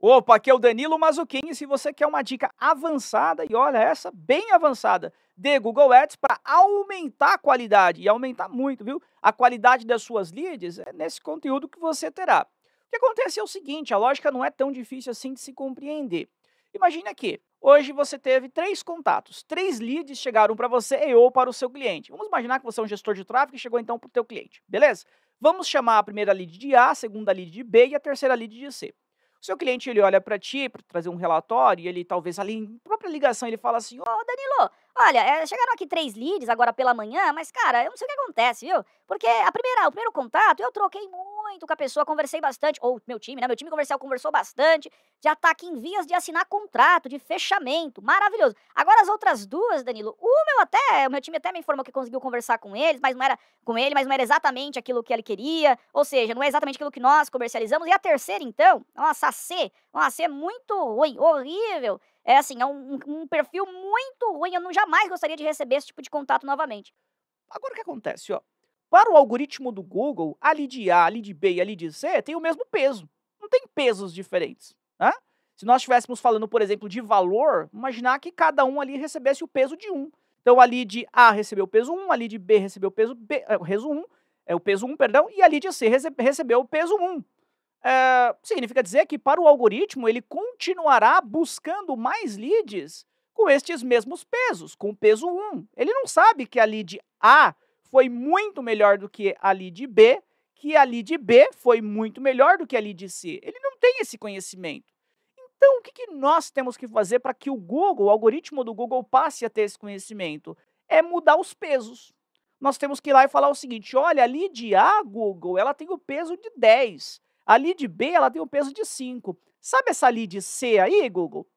Opa, aqui é o Danilo Mazuquini. Se você quer uma dica avançada, e olha essa, bem avançada, de Google Ads para aumentar a qualidade, e aumentar muito, viu? A qualidade das suas leads é nesse conteúdo que você terá. O que acontece é o seguinte: a lógica não é tão difícil assim de se compreender. Imagina que hoje você teve três contatos, três leads chegaram para você e ou para o seu cliente. Vamos imaginar que você é um gestor de tráfego e chegou então para o teu cliente, beleza? Vamos chamar a primeira lead de A, a segunda lead de B e a terceira lead de C. O seu cliente ele olha para ti para trazer um relatório e ele talvez ali em própria ligação ele fala assim: "Ô, Danilo, olha, é, chegaram aqui três leads agora pela manhã, mas cara, eu não sei o que acontece, viu? Porque a primeira, o primeiro contato eu troquei muito muito com a pessoa, conversei bastante, ou meu time, né? Meu time comercial conversou bastante, já tá aqui em vias de assinar contrato, de fechamento, maravilhoso. Agora as outras duas, Danilo, o meu até, o meu time até me informou que conseguiu conversar com eles, mas não era com ele, mas não era exatamente aquilo que ele queria, ou seja, não é exatamente aquilo que nós comercializamos. E a terceira, então, nossa, a C, uma C muito ruim, horrível. É assim, é um, um perfil muito ruim, eu não jamais gostaria de receber esse tipo de contato novamente. Agora o que acontece, ó? Para o algoritmo do Google, a lead A, a lead B e a lead C tem o mesmo peso. Não tem pesos diferentes. Né? Se nós estivéssemos falando, por exemplo, de valor, imaginar que cada um ali recebesse o peso de Um. Então a lead A recebeu o peso 1, um, a lead B recebeu o peso B, é, o peso 1, é, o peso 1, perdão, e a lead C recebeu o peso 1. É, significa dizer que para o algoritmo ele continuará buscando mais leads com estes mesmos pesos, com o peso 1. Ele não sabe que a lead A foi muito melhor do que a lead B, que a lead B foi muito melhor do que a lead C. Ele não tem esse conhecimento. Então, o que, que nós temos que fazer para que o Google, o algoritmo do Google, passe a ter esse conhecimento? É mudar os pesos. Nós temos que ir lá e falar o seguinte: olha, a lead A, Google, ela tem o peso de 10. A lead B, ela tem o peso de 5. Sabe essa lead C aí, Google?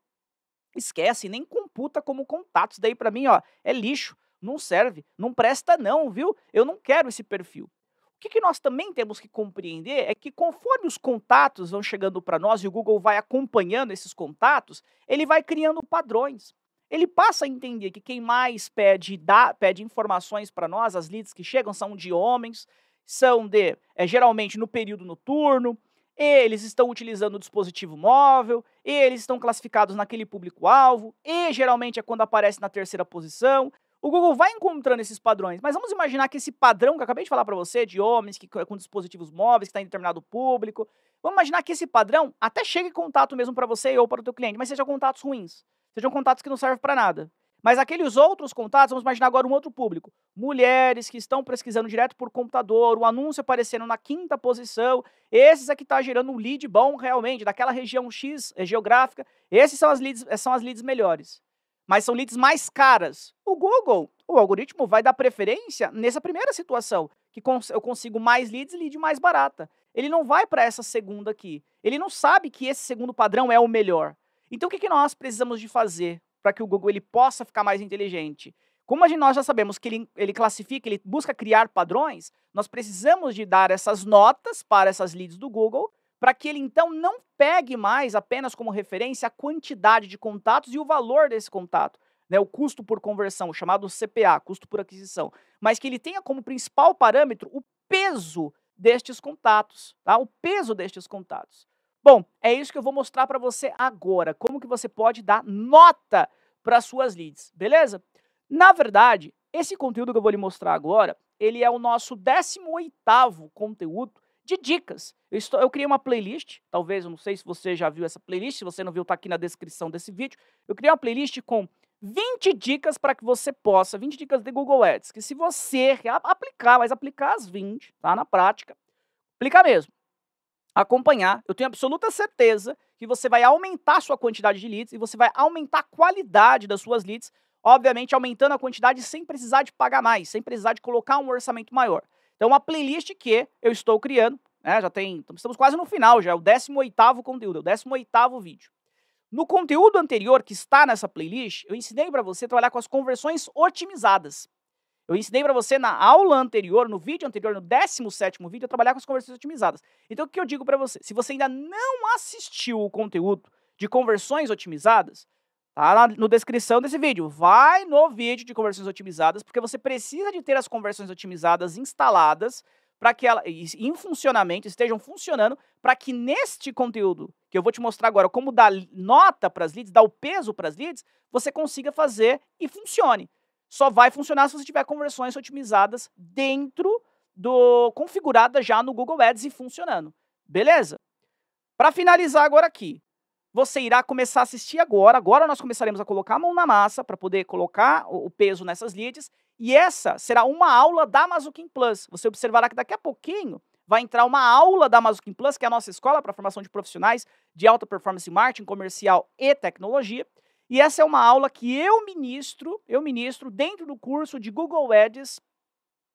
Esquece, nem computa como contatos. Daí, para mim, ó, é lixo não serve, não presta não, viu? Eu não quero esse perfil. O que, que nós também temos que compreender é que conforme os contatos vão chegando para nós e o Google vai acompanhando esses contatos, ele vai criando padrões. Ele passa a entender que quem mais pede, dá, pede informações para nós, as leads que chegam são de homens, são de é, geralmente no período noturno, eles estão utilizando o dispositivo móvel, eles estão classificados naquele público-alvo, e geralmente é quando aparece na terceira posição o Google vai encontrando esses padrões. Mas vamos imaginar que esse padrão que eu acabei de falar para você, de homens que eh, com dispositivos móveis, que está em determinado público, vamos imaginar que esse padrão até chegue em contato mesmo para você ou para o teu cliente, mas sejam contatos ruins, sejam contatos que não servem para nada. Mas aqueles outros contatos, vamos imaginar agora um outro público. Mulheres que estão pesquisando direto por computador, o anúncio aparecendo na quinta posição. Esses aqui é está gerando um lead bom realmente, daquela região X eh, geográfica. Esses são as leads, eh, são as leads melhores mas são leads mais caras. O Google, o algoritmo vai dar preferência nessa primeira situação, que eu consigo mais leads, lead mais barata. Ele não vai para essa segunda aqui. Ele não sabe que esse segundo padrão é o melhor. Então o que, que nós precisamos de fazer para que o Google ele possa ficar mais inteligente? Como nós já sabemos que ele, ele classifica, ele busca criar padrões, nós precisamos de dar essas notas para essas leads do Google para que ele então não pegue mais apenas como referência a quantidade de contatos e o valor desse contato, né, o custo por conversão, chamado CPA, custo por aquisição, mas que ele tenha como principal parâmetro o peso destes contatos, tá? O peso destes contatos. Bom, é isso que eu vou mostrar para você agora, como que você pode dar nota para suas leads, beleza? Na verdade, esse conteúdo que eu vou lhe mostrar agora, ele é o nosso 18º conteúdo de dicas. Eu, estou, eu criei uma playlist, talvez, eu não sei se você já viu essa playlist, se você não viu, está aqui na descrição desse vídeo. Eu criei uma playlist com 20 dicas para que você possa, 20 dicas de Google Ads, que se você aplicar, mas aplicar as 20, tá? Na prática, aplicar mesmo. Acompanhar, eu tenho absoluta certeza que você vai aumentar a sua quantidade de leads e você vai aumentar a qualidade das suas leads, obviamente aumentando a quantidade sem precisar de pagar mais, sem precisar de colocar um orçamento maior. Então, uma playlist que eu estou criando, né? Já tem, então, estamos quase no final, já é o 18 conteúdo, é o 18 vídeo. No conteúdo anterior que está nessa playlist, eu ensinei para você trabalhar com as conversões otimizadas. Eu ensinei para você na aula anterior, no vídeo anterior, no 17º vídeo, a trabalhar com as conversões otimizadas. Então, o que eu digo para você? Se você ainda não assistiu o conteúdo de conversões otimizadas, Tá na no descrição desse vídeo. Vai no vídeo de conversões otimizadas, porque você precisa de ter as conversões otimizadas instaladas para que elas em funcionamento estejam funcionando para que neste conteúdo que eu vou te mostrar agora como dar nota para as leads, dar o peso para as leads, você consiga fazer e funcione. Só vai funcionar se você tiver conversões otimizadas dentro do configurada já no Google Ads e funcionando. Beleza? Para finalizar agora aqui, você irá começar a assistir agora. Agora nós começaremos a colocar a mão na massa para poder colocar o peso nessas leads. E essa será uma aula da Mazukin Plus. Você observará que daqui a pouquinho vai entrar uma aula da Mazukin Plus, que é a nossa escola para formação de profissionais de alta performance marketing, comercial e tecnologia. E essa é uma aula que eu ministro, eu ministro dentro do curso de Google Ads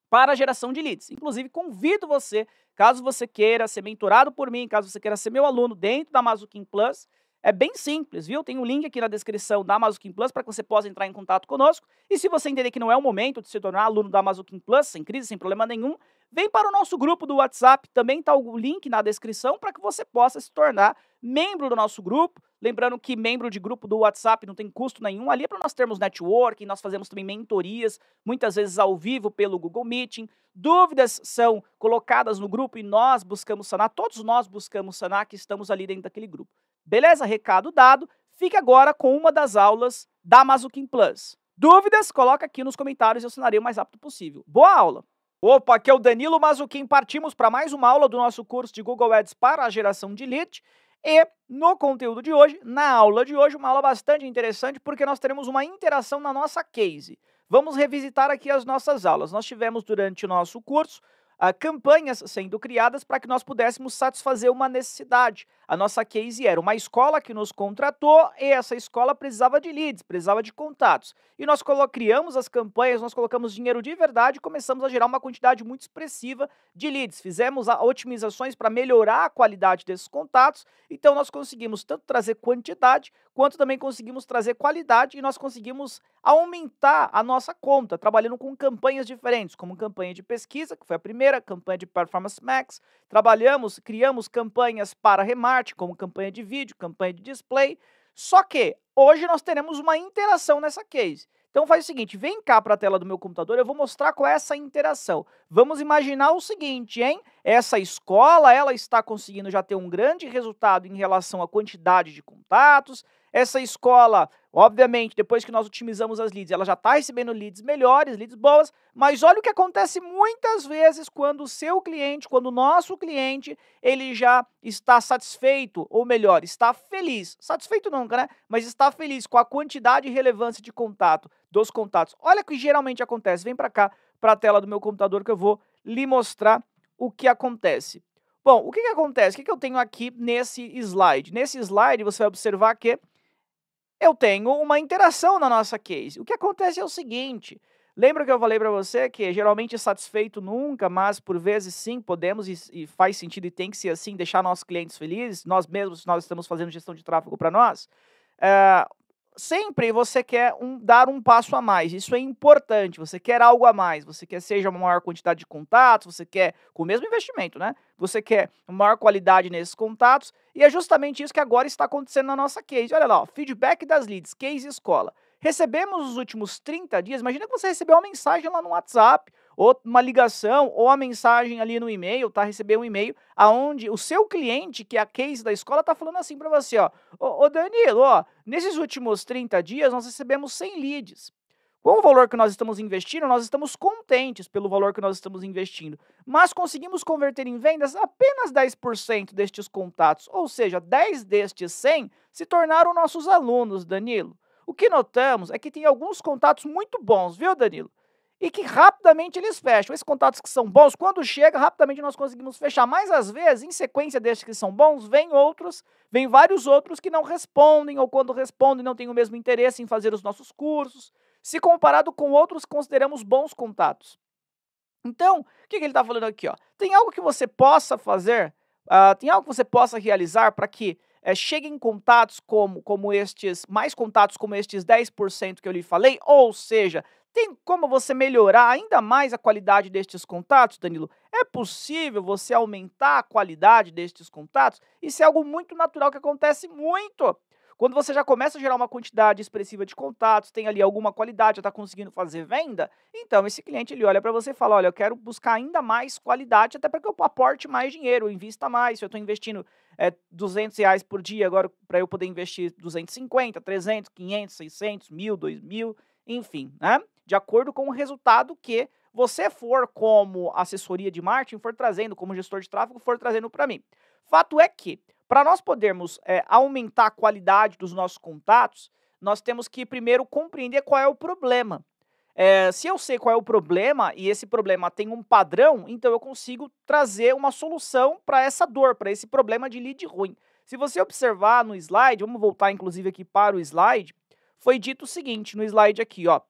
para geração de leads. Inclusive, convido você, caso você queira ser mentorado por mim, caso você queira ser meu aluno dentro da Mazukin Plus, é bem simples, viu? Tem o um link aqui na descrição da Amazon Plus para que você possa entrar em contato conosco. E se você entender que não é o momento de se tornar aluno da Amazon Plus, sem crise, sem problema nenhum, vem para o nosso grupo do WhatsApp, também está o link na descrição para que você possa se tornar membro do nosso grupo. Lembrando que membro de grupo do WhatsApp não tem custo nenhum, ali é para nós termos networking, nós fazemos também mentorias, muitas vezes ao vivo pelo Google Meeting. Dúvidas são colocadas no grupo e nós buscamos sanar, todos nós buscamos sanar que estamos ali dentro daquele grupo. Beleza? Recado dado. Fique agora com uma das aulas da Mazukin Plus. Dúvidas? Coloca aqui nos comentários, e eu ensinarei o mais rápido possível. Boa aula! Opa, aqui é o Danilo Mazuquim. Partimos para mais uma aula do nosso curso de Google Ads para a geração de leads. E no conteúdo de hoje, na aula de hoje, uma aula bastante interessante porque nós teremos uma interação na nossa case. Vamos revisitar aqui as nossas aulas. Nós tivemos durante o nosso curso ah, campanhas sendo criadas para que nós pudéssemos satisfazer uma necessidade, a nossa case era uma escola que nos contratou e essa escola precisava de leads, precisava de contatos. E nós criamos as campanhas, nós colocamos dinheiro de verdade e começamos a gerar uma quantidade muito expressiva de leads. Fizemos otimizações para melhorar a qualidade desses contatos, então nós conseguimos tanto trazer quantidade quanto também conseguimos trazer qualidade e nós conseguimos aumentar a nossa conta, trabalhando com campanhas diferentes, como campanha de pesquisa, que foi a primeira, campanha de Performance Max, trabalhamos, criamos campanhas para remar como campanha de vídeo, campanha de display. Só que hoje nós teremos uma interação nessa case. Então faz o seguinte, vem cá para a tela do meu computador, eu vou mostrar qual é essa interação. Vamos imaginar o seguinte, hein? Essa escola, ela está conseguindo já ter um grande resultado em relação à quantidade de contatos, essa escola, obviamente, depois que nós otimizamos as leads, ela já está recebendo leads melhores, leads boas, mas olha o que acontece muitas vezes quando o seu cliente, quando o nosso cliente, ele já está satisfeito, ou melhor, está feliz. Satisfeito nunca, né? Mas está feliz com a quantidade e relevância de contato, dos contatos. Olha o que geralmente acontece. Vem para cá, para a tela do meu computador, que eu vou lhe mostrar o que acontece. Bom, o que, que acontece? O que, que eu tenho aqui nesse slide? Nesse slide, você vai observar que eu tenho uma interação na nossa case. O que acontece é o seguinte: lembra que eu falei para você que geralmente satisfeito nunca, mas por vezes sim, podemos e, e, faz sentido e tem que ser assim, deixar nossos clientes felizes, nós mesmos, nós estamos fazendo gestão de tráfego para nós. Uh, sempre você quer um, dar um passo a mais. Isso é importante. Você quer algo a mais. Você quer seja uma maior quantidade de contatos, você quer com o mesmo investimento, né? Você quer maior qualidade nesses contatos. E é justamente isso que agora está acontecendo na nossa case. Olha lá, ó, feedback das leads, case escola. Recebemos os últimos 30 dias. Imagina que você recebeu uma mensagem lá no WhatsApp ou uma ligação, ou a mensagem ali no e-mail, tá? Receber um e-mail, aonde o seu cliente, que é a case da escola, tá falando assim para você, ó, ô, ô Danilo, ó, nesses últimos 30 dias nós recebemos 100 leads. Com o valor que nós estamos investindo, nós estamos contentes pelo valor que nós estamos investindo, mas conseguimos converter em vendas apenas 10% destes contatos, ou seja, 10 destes 100 se tornaram nossos alunos, Danilo. O que notamos é que tem alguns contatos muito bons, viu, Danilo? e que rapidamente eles fecham. Esses contatos que são bons, quando chega, rapidamente nós conseguimos fechar. Mas às vezes, em sequência desses que são bons, vem outros, vem vários outros que não respondem, ou quando respondem, não têm o mesmo interesse em fazer os nossos cursos. Se comparado com outros, consideramos bons contatos. Então, o que, que ele está falando aqui? Ó? Tem algo que você possa fazer, uh, tem algo que você possa realizar para que eh, cheguem contatos como, como estes, mais contatos como estes 10% que eu lhe falei, ou seja, tem como você melhorar ainda mais a qualidade destes contatos, Danilo? É possível você aumentar a qualidade destes contatos? Isso é algo muito natural que acontece muito. Quando você já começa a gerar uma quantidade expressiva de contatos, tem ali alguma qualidade, já está conseguindo fazer venda, então esse cliente ele olha para você e fala: olha, eu quero buscar ainda mais qualidade, até para que eu aporte mais dinheiro, invista mais. Se eu estou investindo é, eh, 200 reais por dia, agora para eu poder investir 250, 300, 500, 600, 1000, 2000 enfim, né? De acordo com o resultado que você for como assessoria de marketing, for trazendo, como gestor de tráfego, for trazendo para mim. Fato é que, para nós podermos é, aumentar a qualidade dos nossos contatos, nós temos que primeiro compreender qual é o problema. É, se eu sei qual é o problema e esse problema tem um padrão, então eu consigo trazer uma solução para essa dor, para esse problema de lead ruim. Se você observar no slide, vamos voltar inclusive aqui para o slide, foi dito o seguinte no slide aqui, ó,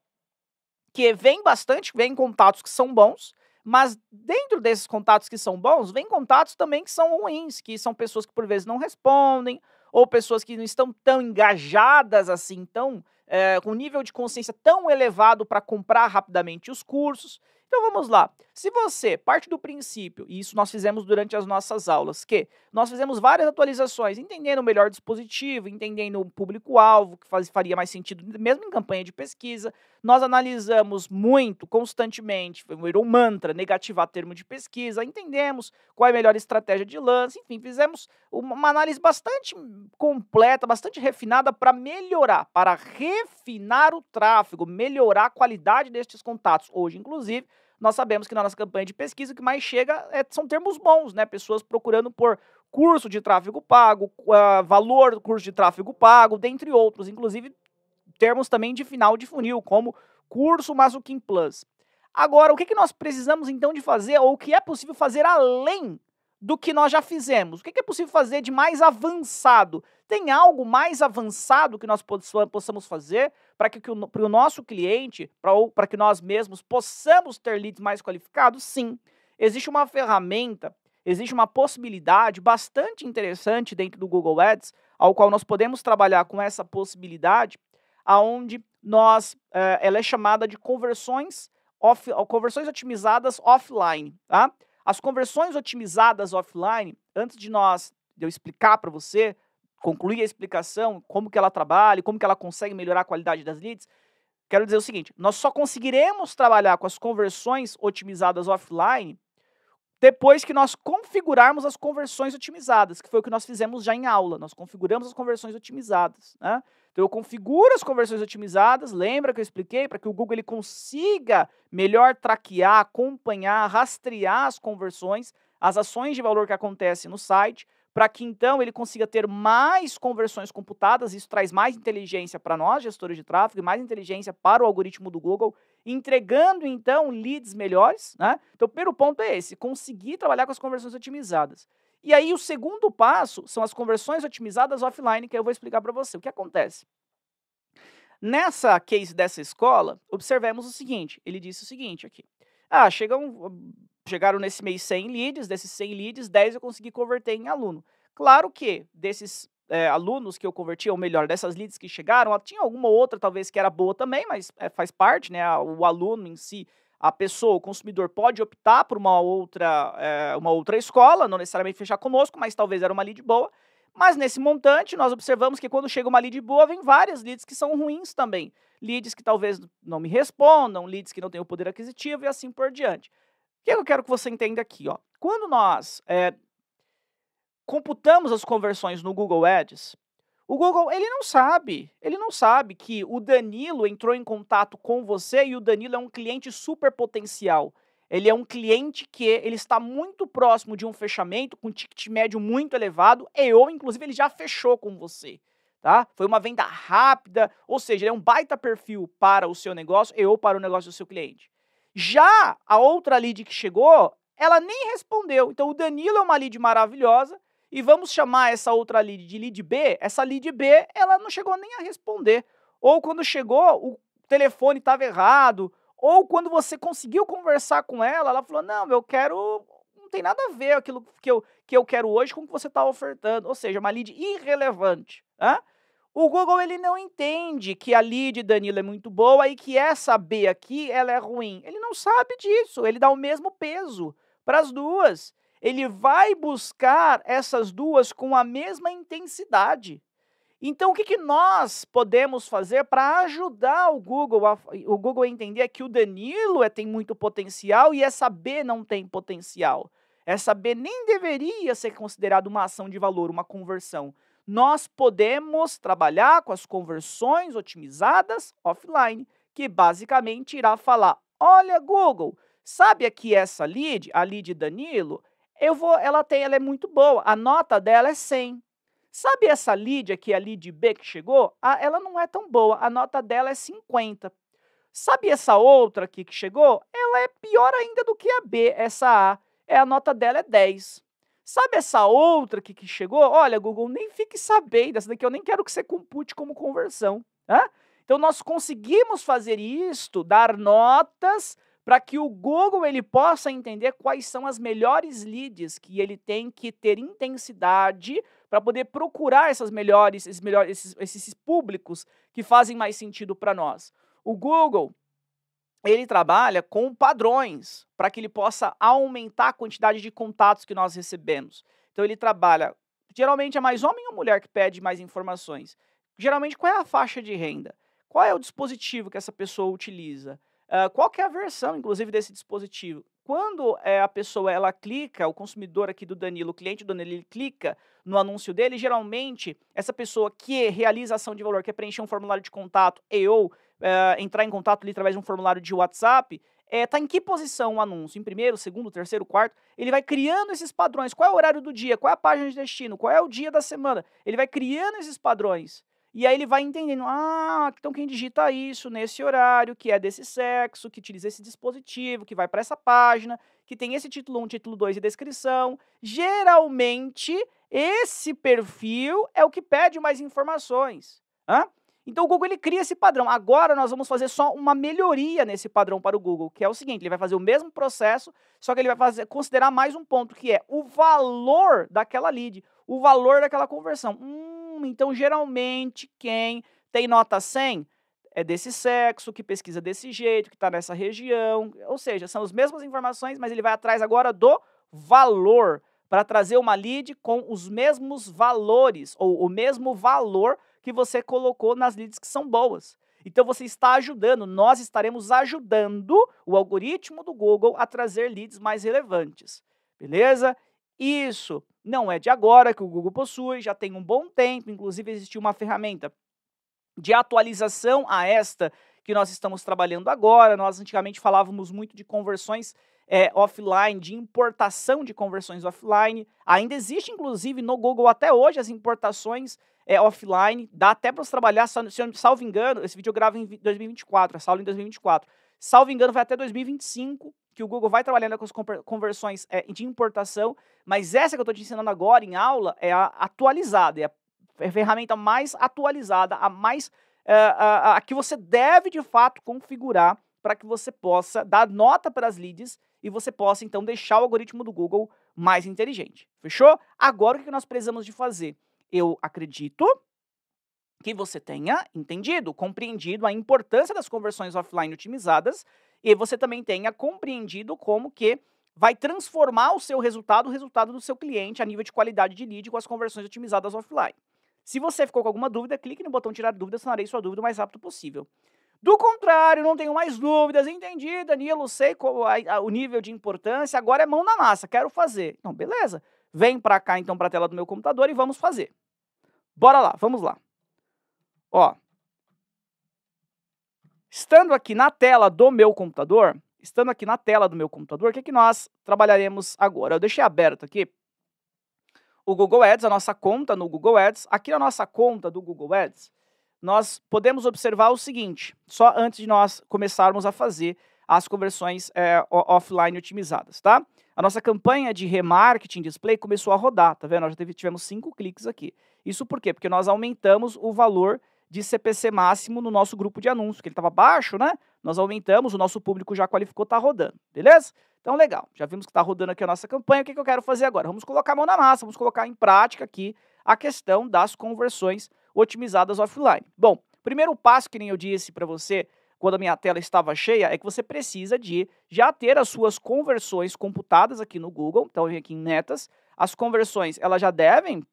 que vem bastante, vem contatos que são bons, mas dentro desses contatos que são bons, vem contatos também que são ruins, que são pessoas que por vezes não respondem, ou pessoas que não estão tão engajadas assim, tão é, com nível de consciência tão elevado para comprar rapidamente os cursos. Então vamos lá. Se você parte do princípio, e isso nós fizemos durante as nossas aulas, que nós fizemos várias atualizações, entendendo o melhor dispositivo, entendendo o público-alvo, que faz, faria mais sentido, mesmo em campanha de pesquisa, nós analisamos muito, constantemente, virou um mantra, negativar termo de pesquisa, entendemos qual é a melhor estratégia de lance, enfim, fizemos uma análise bastante completa, bastante refinada para melhorar, para refinar o tráfego, melhorar a qualidade destes contatos. Hoje, inclusive, nós sabemos que na nossa campanha de pesquisa o que mais chega é, são termos bons, né? Pessoas procurando por curso de tráfego pago, uh, valor do curso de tráfego pago, dentre outros, inclusive termos também de final de funil, como curso Mazukin Plus. Agora, o que, que nós precisamos então de fazer, ou o que é possível fazer além do que nós já fizemos? O que é possível fazer de mais avançado? Tem algo mais avançado que nós possamos fazer para que, para o nosso cliente, para, para que nós mesmos possamos ter leads mais qualificados? Sim. Existe uma ferramenta, existe uma possibilidade bastante interessante dentro do Google Ads, ao qual nós podemos trabalhar com essa possibilidade, aonde nós, eh, ela é chamada de conversões, off, conversões otimizadas offline, tá? As conversões otimizadas offline, antes de nós de eu explicar para você, concluir a explicação, como que ela trabalha, como que ela consegue melhorar a qualidade das leads, quero dizer o seguinte, nós só conseguiremos trabalhar com as conversões otimizadas offline depois que nós configurarmos as conversões otimizadas, que foi o que nós fizemos já em aula. Nós configuramos as conversões otimizadas, né? Então eu configuro as conversões otimizadas, lembra que eu expliquei, para que o Google ele consiga melhor traquear, acompanhar, rastrear as conversões, as ações de valor que acontecem no site, para que então ele consiga ter mais conversões computadas, isso traz mais inteligência para nós, gestores de tráfego, e mais inteligência para o algoritmo do Google, entregando então leads melhores, né? Então, o primeiro ponto é esse, conseguir trabalhar com as conversões otimizadas. E aí o segundo passo são as conversões otimizadas offline, que eu vou explicar para você o que acontece. Nessa case dessa escola, observemos o seguinte, ele disse o seguinte aqui. Ah, chegam, chegaram nesse mês 100 leads, desses 100 leads, 10 eu consegui converter em aluno. Claro que desses é, alunos que eu converti, ou melhor, dessas leads que chegaram, tinha alguma outra talvez que era boa também, mas é, faz parte, né? O aluno em si a pessoa, o consumidor, pode optar por uma outra, é, uma outra escola, não necessariamente fechar conosco, mas talvez era uma lead boa. Mas nesse montante, nós observamos que quando chega uma lead boa, vem várias leads que são ruins também. Leads que talvez não me respondam, leads que não têm o poder aquisitivo e assim por diante. O que é eu quero que você entenda aqui? Ó? Quando nós é, computamos as conversões no Google Ads, o Google, ele não sabe. Ele não sabe que o Danilo entrou em contato com você e o Danilo é um cliente super potencial. Ele é um cliente que ele está muito próximo de um fechamento com ticket médio muito elevado e ou inclusive ele já fechou com você, tá? Foi uma venda rápida, ou seja, ele é um baita perfil para o seu negócio e ou para o negócio do seu cliente. Já a outra lead que chegou, ela nem respondeu. Então o Danilo é uma lead maravilhosa e vamos chamar essa outra lead de lead B. Essa lead B, ela não chegou nem a responder. Ou quando chegou, o telefone estava errado. Ou quando você conseguiu conversar com ela, ela falou: Não, eu quero. Não tem nada a ver aquilo que eu, que eu quero hoje com o que você está ofertando. Ou seja, uma lead irrelevante. Né? O Google ele não entende que a lead Danilo é muito boa e que essa B aqui ela é ruim. Ele não sabe disso. Ele dá o mesmo peso para as duas ele vai buscar essas duas com a mesma intensidade. Então, o que, que nós podemos fazer para ajudar o Google a, o Google a entender que o Danilo é, tem muito potencial e essa B não tem potencial? Essa B nem deveria ser considerada uma ação de valor, uma conversão. Nós podemos trabalhar com as conversões otimizadas offline, que basicamente irá falar: olha, Google, sabe aqui essa lead, a lead Danilo? Eu vou, ela tem, ela é muito boa. A nota dela é 100. Sabe essa Lídia que é a Lid B que chegou? A, ela não é tão boa. A nota dela é 50. Sabe essa outra aqui que chegou? Ela é pior ainda do que a B, essa A. É, a nota dela é 10. Sabe essa outra aqui que chegou? Olha, Google, nem fique sabendo. Essa daqui eu nem quero que você compute como conversão. Né? Então, nós conseguimos fazer isto, dar notas para que o Google ele possa entender quais são as melhores leads que ele tem que ter intensidade para poder procurar essas melhores, esses, melhores esses, esses públicos que fazem mais sentido para nós. O Google ele trabalha com padrões para que ele possa aumentar a quantidade de contatos que nós recebemos. Então ele trabalha geralmente é mais homem ou mulher que pede mais informações. Geralmente qual é a faixa de renda? Qual é o dispositivo que essa pessoa utiliza? qual que é a versão, inclusive, desse dispositivo? Quando é, a pessoa ela clica, o consumidor aqui do Danilo, o cliente do Danilo, ele clica no anúncio dele, geralmente essa pessoa que realiza ação de valor, quer é preencher um formulário de contato e ou é, entrar em contato ali através de um formulário de WhatsApp, está eh, é, em que posição o anúncio? Em primeiro, segundo, terceiro, quarto? Ele vai criando esses padrões. Qual é o horário do dia? Qual é a página de destino? Qual é o dia da semana? Ele vai criando esses padrões. E aí ele vai entendendo, ah, então quem digita isso nesse horário, que é desse sexo, que utiliza esse dispositivo, que vai para essa página, que tem esse título 1, título 2 e descrição. Geralmente, esse perfil é o que pede mais informações. Hã? Então o Google ele cria esse padrão. Agora nós vamos fazer só uma melhoria nesse padrão para o Google, que é o seguinte: ele vai fazer o mesmo processo, só que ele vai fazer, considerar mais um ponto, que é o valor daquela lead, o valor daquela conversão. Hum, então geralmente quem tem nota 100 é desse sexo, que pesquisa desse jeito, que está nessa região. Ou seja, são as mesmas informações, mas ele vai atrás agora do valor para trazer uma lead com os mesmos valores ou o mesmo valor que você colocou nas leads que são boas. Então você está ajudando, nós estaremos ajudando o algoritmo do Google a trazer leads mais relevantes. Beleza? Isso não é de agora que o Google possui, já tem um bom tempo, inclusive existiu uma ferramenta de atualização a esta que nós estamos trabalhando agora. Nós antigamente falávamos muito de conversões é, offline, de importação de conversões offline. Ainda existe, inclusive, no Google até hoje as importações é, offline, dá até para você trabalhar, se eu salvo engano, esse vídeo eu gravo em 2024, essa aula em 2024. Salvo engano, vai até 2025 que o Google vai trabalhando com as conversões é, de importação, mas essa que eu estou te ensinando agora em aula é a atualizada, é a ferramenta mais atualizada, a mais é, a, a que você deve de fato configurar para que você possa dar nota para as leads e você possa então deixar o algoritmo do Google mais inteligente. Fechou? Agora o que nós precisamos de fazer? Eu acredito que você tenha entendido, compreendido a importância das conversões offline otimizadas e você também tenha compreendido como que vai transformar o seu resultado, o resultado do seu cliente a nível de qualidade de lead com as conversões otimizadas offline. Se você ficou com alguma dúvida, clique no botão tirar dúvida, sanarei sua dúvida o mais rápido possível. Do contrário, não tenho mais dúvidas, entendi, Danilo, sei qual é o nível de importância, agora é mão na massa, quero fazer. Então, beleza. Vem para cá então para a tela do meu computador e vamos fazer. Bora lá, vamos lá. Ó. Estando aqui na tela do meu computador, estando aqui na tela do meu computador, o que é que nós trabalharemos agora? Eu deixei aberto aqui o Google Ads, a nossa conta no Google Ads. Aqui na nossa conta do Google Ads, nós podemos observar o seguinte, só antes de nós começarmos a fazer as conversões é, offline otimizadas, tá? A nossa campanha de remarketing display começou a rodar, tá vendo? Nós já teve, tivemos cinco cliques aqui. Isso por quê? Porque nós aumentamos o valor de CPC máximo no nosso grupo de anúncios, que ele estava baixo, né? Nós aumentamos, o nosso público já qualificou, está rodando, beleza? Então, legal. Já vimos que está rodando aqui a nossa campanha. O que, que eu quero fazer agora? Vamos colocar a mão na massa, vamos colocar em prática aqui a questão das conversões otimizadas offline. Bom, primeiro passo, que nem eu disse para você, quando a minha tela estava cheia, é que você precisa de já ter as suas conversões computadas aqui no Google. Então, eu vim aqui em metas. As conversões, elas já devem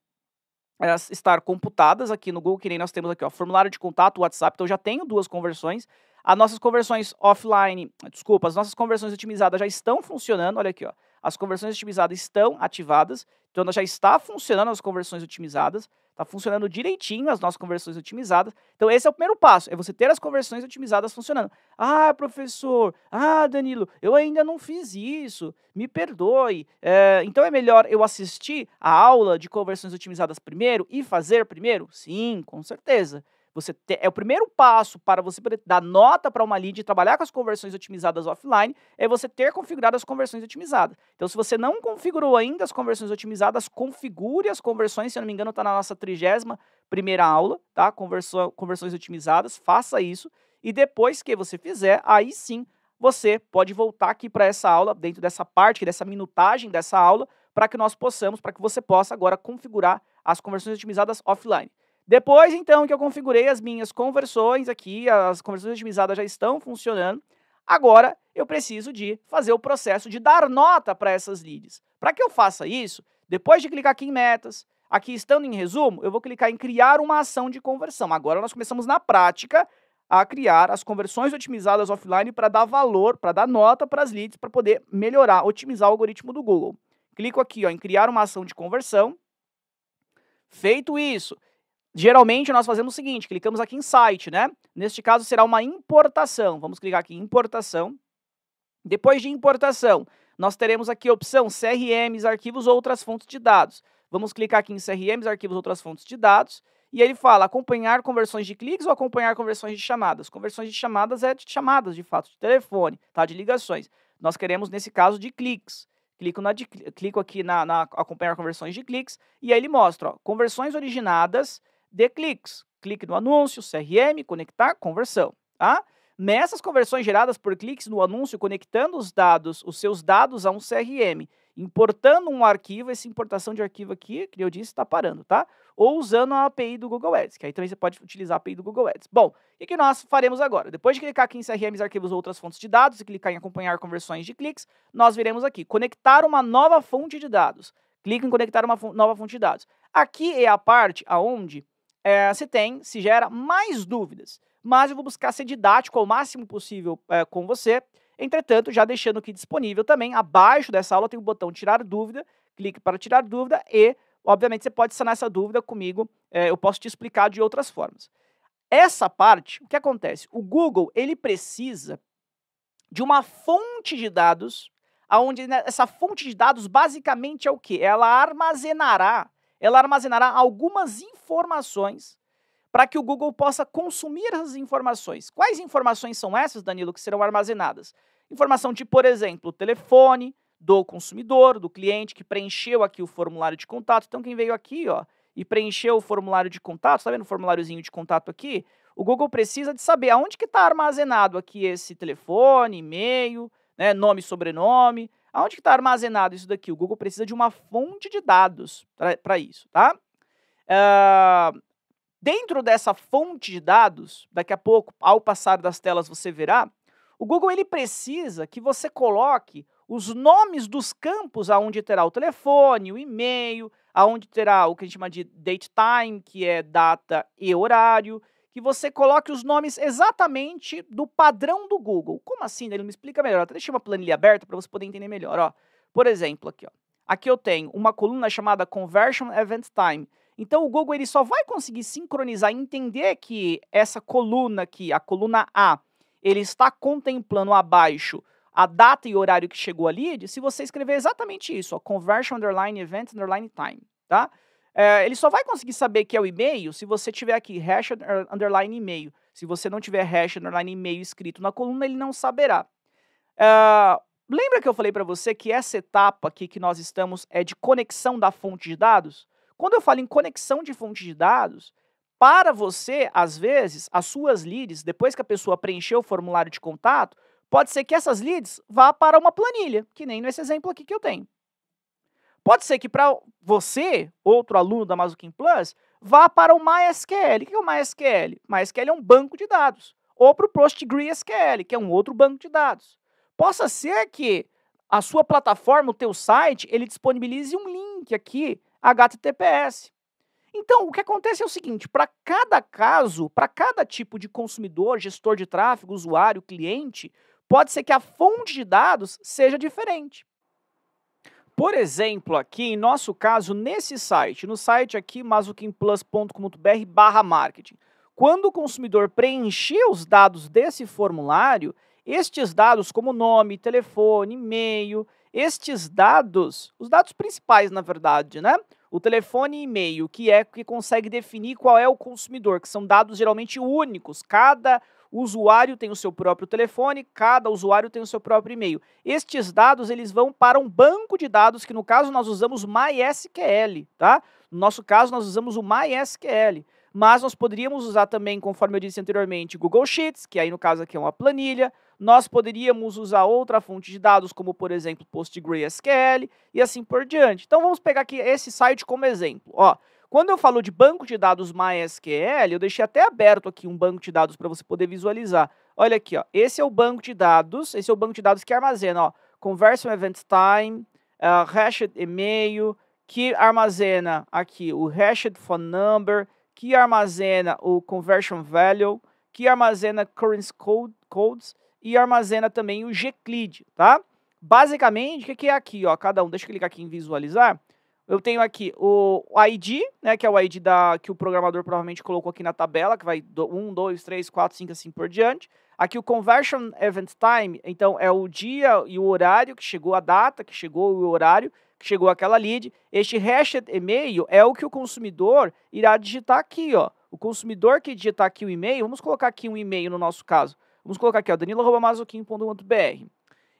elas estar computadas aqui no Google, que nem nós temos aqui, ó, formulário de contato, WhatsApp. Então, eu já tenho duas conversões. As nossas conversões offline, desculpa, as nossas conversões otimizadas já estão funcionando. Olha aqui, ó. As conversões otimizadas estão ativadas, então já está funcionando as conversões otimizadas, está funcionando direitinho as nossas conversões otimizadas. Então esse é o primeiro passo, é você ter as conversões otimizadas funcionando. Ah, professor, ah, Danilo, eu ainda não fiz isso, me perdoe. É, então é melhor eu assistir a aula de conversões otimizadas primeiro e fazer primeiro? Sim, com certeza. Você te, é o primeiro passo para você dar nota para uma lead e trabalhar com as conversões otimizadas offline é você ter configurado as conversões otimizadas. Então, se você não configurou ainda as conversões otimizadas, configure as conversões. Se eu não me engano, está na nossa trigésima primeira aula, tá? Converso, conversões otimizadas. Faça isso e depois que você fizer, aí sim você pode voltar aqui para essa aula, dentro dessa parte, dessa minutagem dessa aula, para que nós possamos, para que você possa agora configurar as conversões otimizadas offline. Depois, então, que eu configurei as minhas conversões aqui, as conversões otimizadas já estão funcionando. Agora, eu preciso de fazer o processo de dar nota para essas leads. Para que eu faça isso, depois de clicar aqui em metas, aqui estando em resumo, eu vou clicar em criar uma ação de conversão. Agora nós começamos na prática a criar as conversões otimizadas offline para dar valor, para dar nota para as leads, para poder melhorar, otimizar o algoritmo do Google. Clico aqui ó, em criar uma ação de conversão. Feito isso, Geralmente nós fazemos o seguinte, clicamos aqui em site, né? Neste caso será uma importação. Vamos clicar aqui em importação. Depois de importação, nós teremos aqui a opção CRMs, arquivos ou outras fontes de dados. Vamos clicar aqui em CRMs, arquivos, outras fontes de dados. E ele fala acompanhar conversões de cliques ou acompanhar conversões de chamadas. Conversões de chamadas é de chamadas, de fato, de telefone, tá? De ligações. Nós queremos, nesse caso, de cliques. Clico, na, de, clico aqui na, na acompanhar conversões de cliques e aí ele mostra, ó, conversões originadas de cliques. Clique no anúncio, CRM, conectar, conversão. Tá? Nessas conversões geradas por cliques no anúncio, conectando os dados, os seus dados a um CRM, importando um arquivo, essa importação de arquivo aqui, que eu disse, está parando, tá? Ou usando a API do Google Ads, que aí também você pode utilizar a API do Google Ads. Bom, o que nós faremos agora? Depois de clicar aqui em CRMs, arquivos ou outras fontes de dados e clicar em acompanhar conversões de cliques, nós veremos aqui, conectar uma nova fonte de dados. Clique em conectar uma nova fonte de dados. Aqui é a parte aonde é, se tem, se gera mais dúvidas. Mas eu vou buscar ser didático ao máximo possível é, com você. Entretanto, já deixando aqui disponível também, abaixo dessa aula tem o botão tirar dúvida, clique para tirar dúvida e, obviamente, você pode sanar essa dúvida comigo, é, eu posso te explicar de outras formas. Essa parte, o que acontece? O Google, ele precisa de uma fonte de dados, aonde né, essa fonte de dados basicamente é o quê? Ela armazenará ela armazenará algumas informações para que o Google possa consumir essas informações. Quais informações são essas, Danilo, que serão armazenadas? Informação de, por exemplo, o telefone do consumidor, do cliente que preencheu aqui o formulário de contato. Então, quem veio aqui, ó, e preencheu o formulário de contato, está vendo o formuláriozinho de contato aqui? O Google precisa de saber aonde que está armazenado aqui esse telefone, e-mail, né, nome e sobrenome, Aonde está armazenado isso daqui? O Google precisa de uma fonte de dados para isso, tá? Uh, dentro dessa fonte de dados, daqui a pouco, ao passar das telas, você verá, o Google ele precisa que você coloque os nomes dos campos aonde terá o telefone, o e-mail, aonde terá o que a gente chama de date time, que é data e horário, que você coloque os nomes exatamente do padrão do Google. Como assim? Ele me explica melhor. Até deixei uma planilha aberta para você poder entender melhor. Ó. Por exemplo, aqui, ó. aqui eu tenho uma coluna chamada Conversion Event Time. Então o Google ele só vai conseguir sincronizar e entender que essa coluna aqui, a coluna A, ele está contemplando abaixo a data e horário que chegou ali, se você escrever exatamente isso, ó, conversion underline event underline time, tá? É, ele só vai conseguir saber que é o e-mail se você tiver aqui hash underline e-mail. Se você não tiver hash underline e-mail escrito na coluna, ele não saberá. É, lembra que eu falei para você que essa etapa aqui que nós estamos é de conexão da fonte de dados? Quando eu falo em conexão de fonte de dados, para você, às vezes, as suas leads, depois que a pessoa preencheu o formulário de contato, pode ser que essas leads vá para uma planilha, que nem nesse exemplo aqui que eu tenho. Pode ser que para você, outro aluno da Mazukin Plus, vá para o MySQL. O que é o MySQL? MySQL é um banco de dados. Ou para o PostgreSQL, que é um outro banco de dados. Possa ser que a sua plataforma, o teu site, ele disponibilize um link aqui, HTTPS. Então, o que acontece é o seguinte, para cada caso, para cada tipo de consumidor, gestor de tráfego, usuário, cliente, pode ser que a fonte de dados seja diferente. Por exemplo, aqui em nosso caso, nesse site, no site aqui masukinpluscombr barra marketing, quando o consumidor preencher os dados desse formulário, estes dados como nome, telefone, e-mail, estes dados, os dados principais, na verdade, né? O telefone e e-mail, que é que consegue definir qual é o consumidor, que são dados geralmente únicos. Cada o usuário tem o seu próprio telefone, cada usuário tem o seu próprio e-mail. Estes dados eles vão para um banco de dados que no caso nós usamos MySQL, tá? No nosso caso nós usamos o MySQL, mas nós poderíamos usar também, conforme eu disse anteriormente, Google Sheets, que aí no caso aqui é uma planilha. Nós poderíamos usar outra fonte de dados, como por exemplo PostgreSQL e assim por diante. Então vamos pegar aqui esse site como exemplo. Ó, quando eu falo de banco de dados MySQL, eu deixei até aberto aqui um banco de dados para você poder visualizar. Olha aqui, ó, esse é o banco de dados, esse é o banco de dados que armazena, ó, conversion event time, uh, hashed email, que armazena aqui o hashed phone number, que armazena o conversion value, que armazena currency code, codes e armazena também o gclid, tá? Basicamente, o que, que é aqui, ó, cada um, deixa eu clicar aqui em visualizar, eu tenho aqui o ID, né, que é o ID da, que o programador provavelmente colocou aqui na tabela, que vai 1, 2, 3, 4, 5, assim por diante. Aqui o conversion event time, então é o dia e o horário que chegou a data, que chegou o horário, que chegou aquela lead. Este hashed e-mail é o que o consumidor irá digitar aqui, ó. O consumidor que digitar aqui o e-mail, vamos colocar aqui um e-mail no nosso caso. Vamos colocar aqui, ó, danilo.mazoquim.br.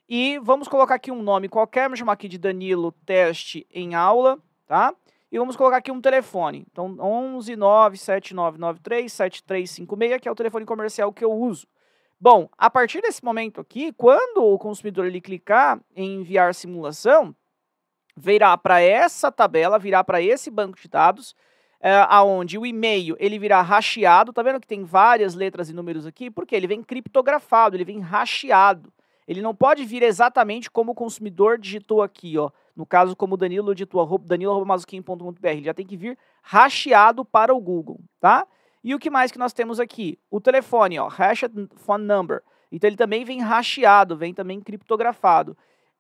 E vamos colocar aqui um nome qualquer, vamos chamar aqui de Danilo Teste em Aula, tá? E vamos colocar aqui um telefone. Então, 11979937356, 97993 que é o telefone comercial que eu uso. Bom, a partir desse momento aqui, quando o consumidor ele clicar em enviar simulação, virá para essa tabela, virá para esse banco de dados, é, aonde o e-mail ele virá racheado. Tá vendo que tem várias letras e números aqui? Porque ele vem criptografado, ele vem racheado. Ele não pode vir exatamente como o consumidor digitou aqui, ó. No caso, como o Danilo digitou, danilo.mazuquim.com.br. Ele já tem que vir racheado para o Google, tá? E o que mais que nós temos aqui? O telefone, ó, hashed phone number. Então ele também vem racheado, vem também criptografado.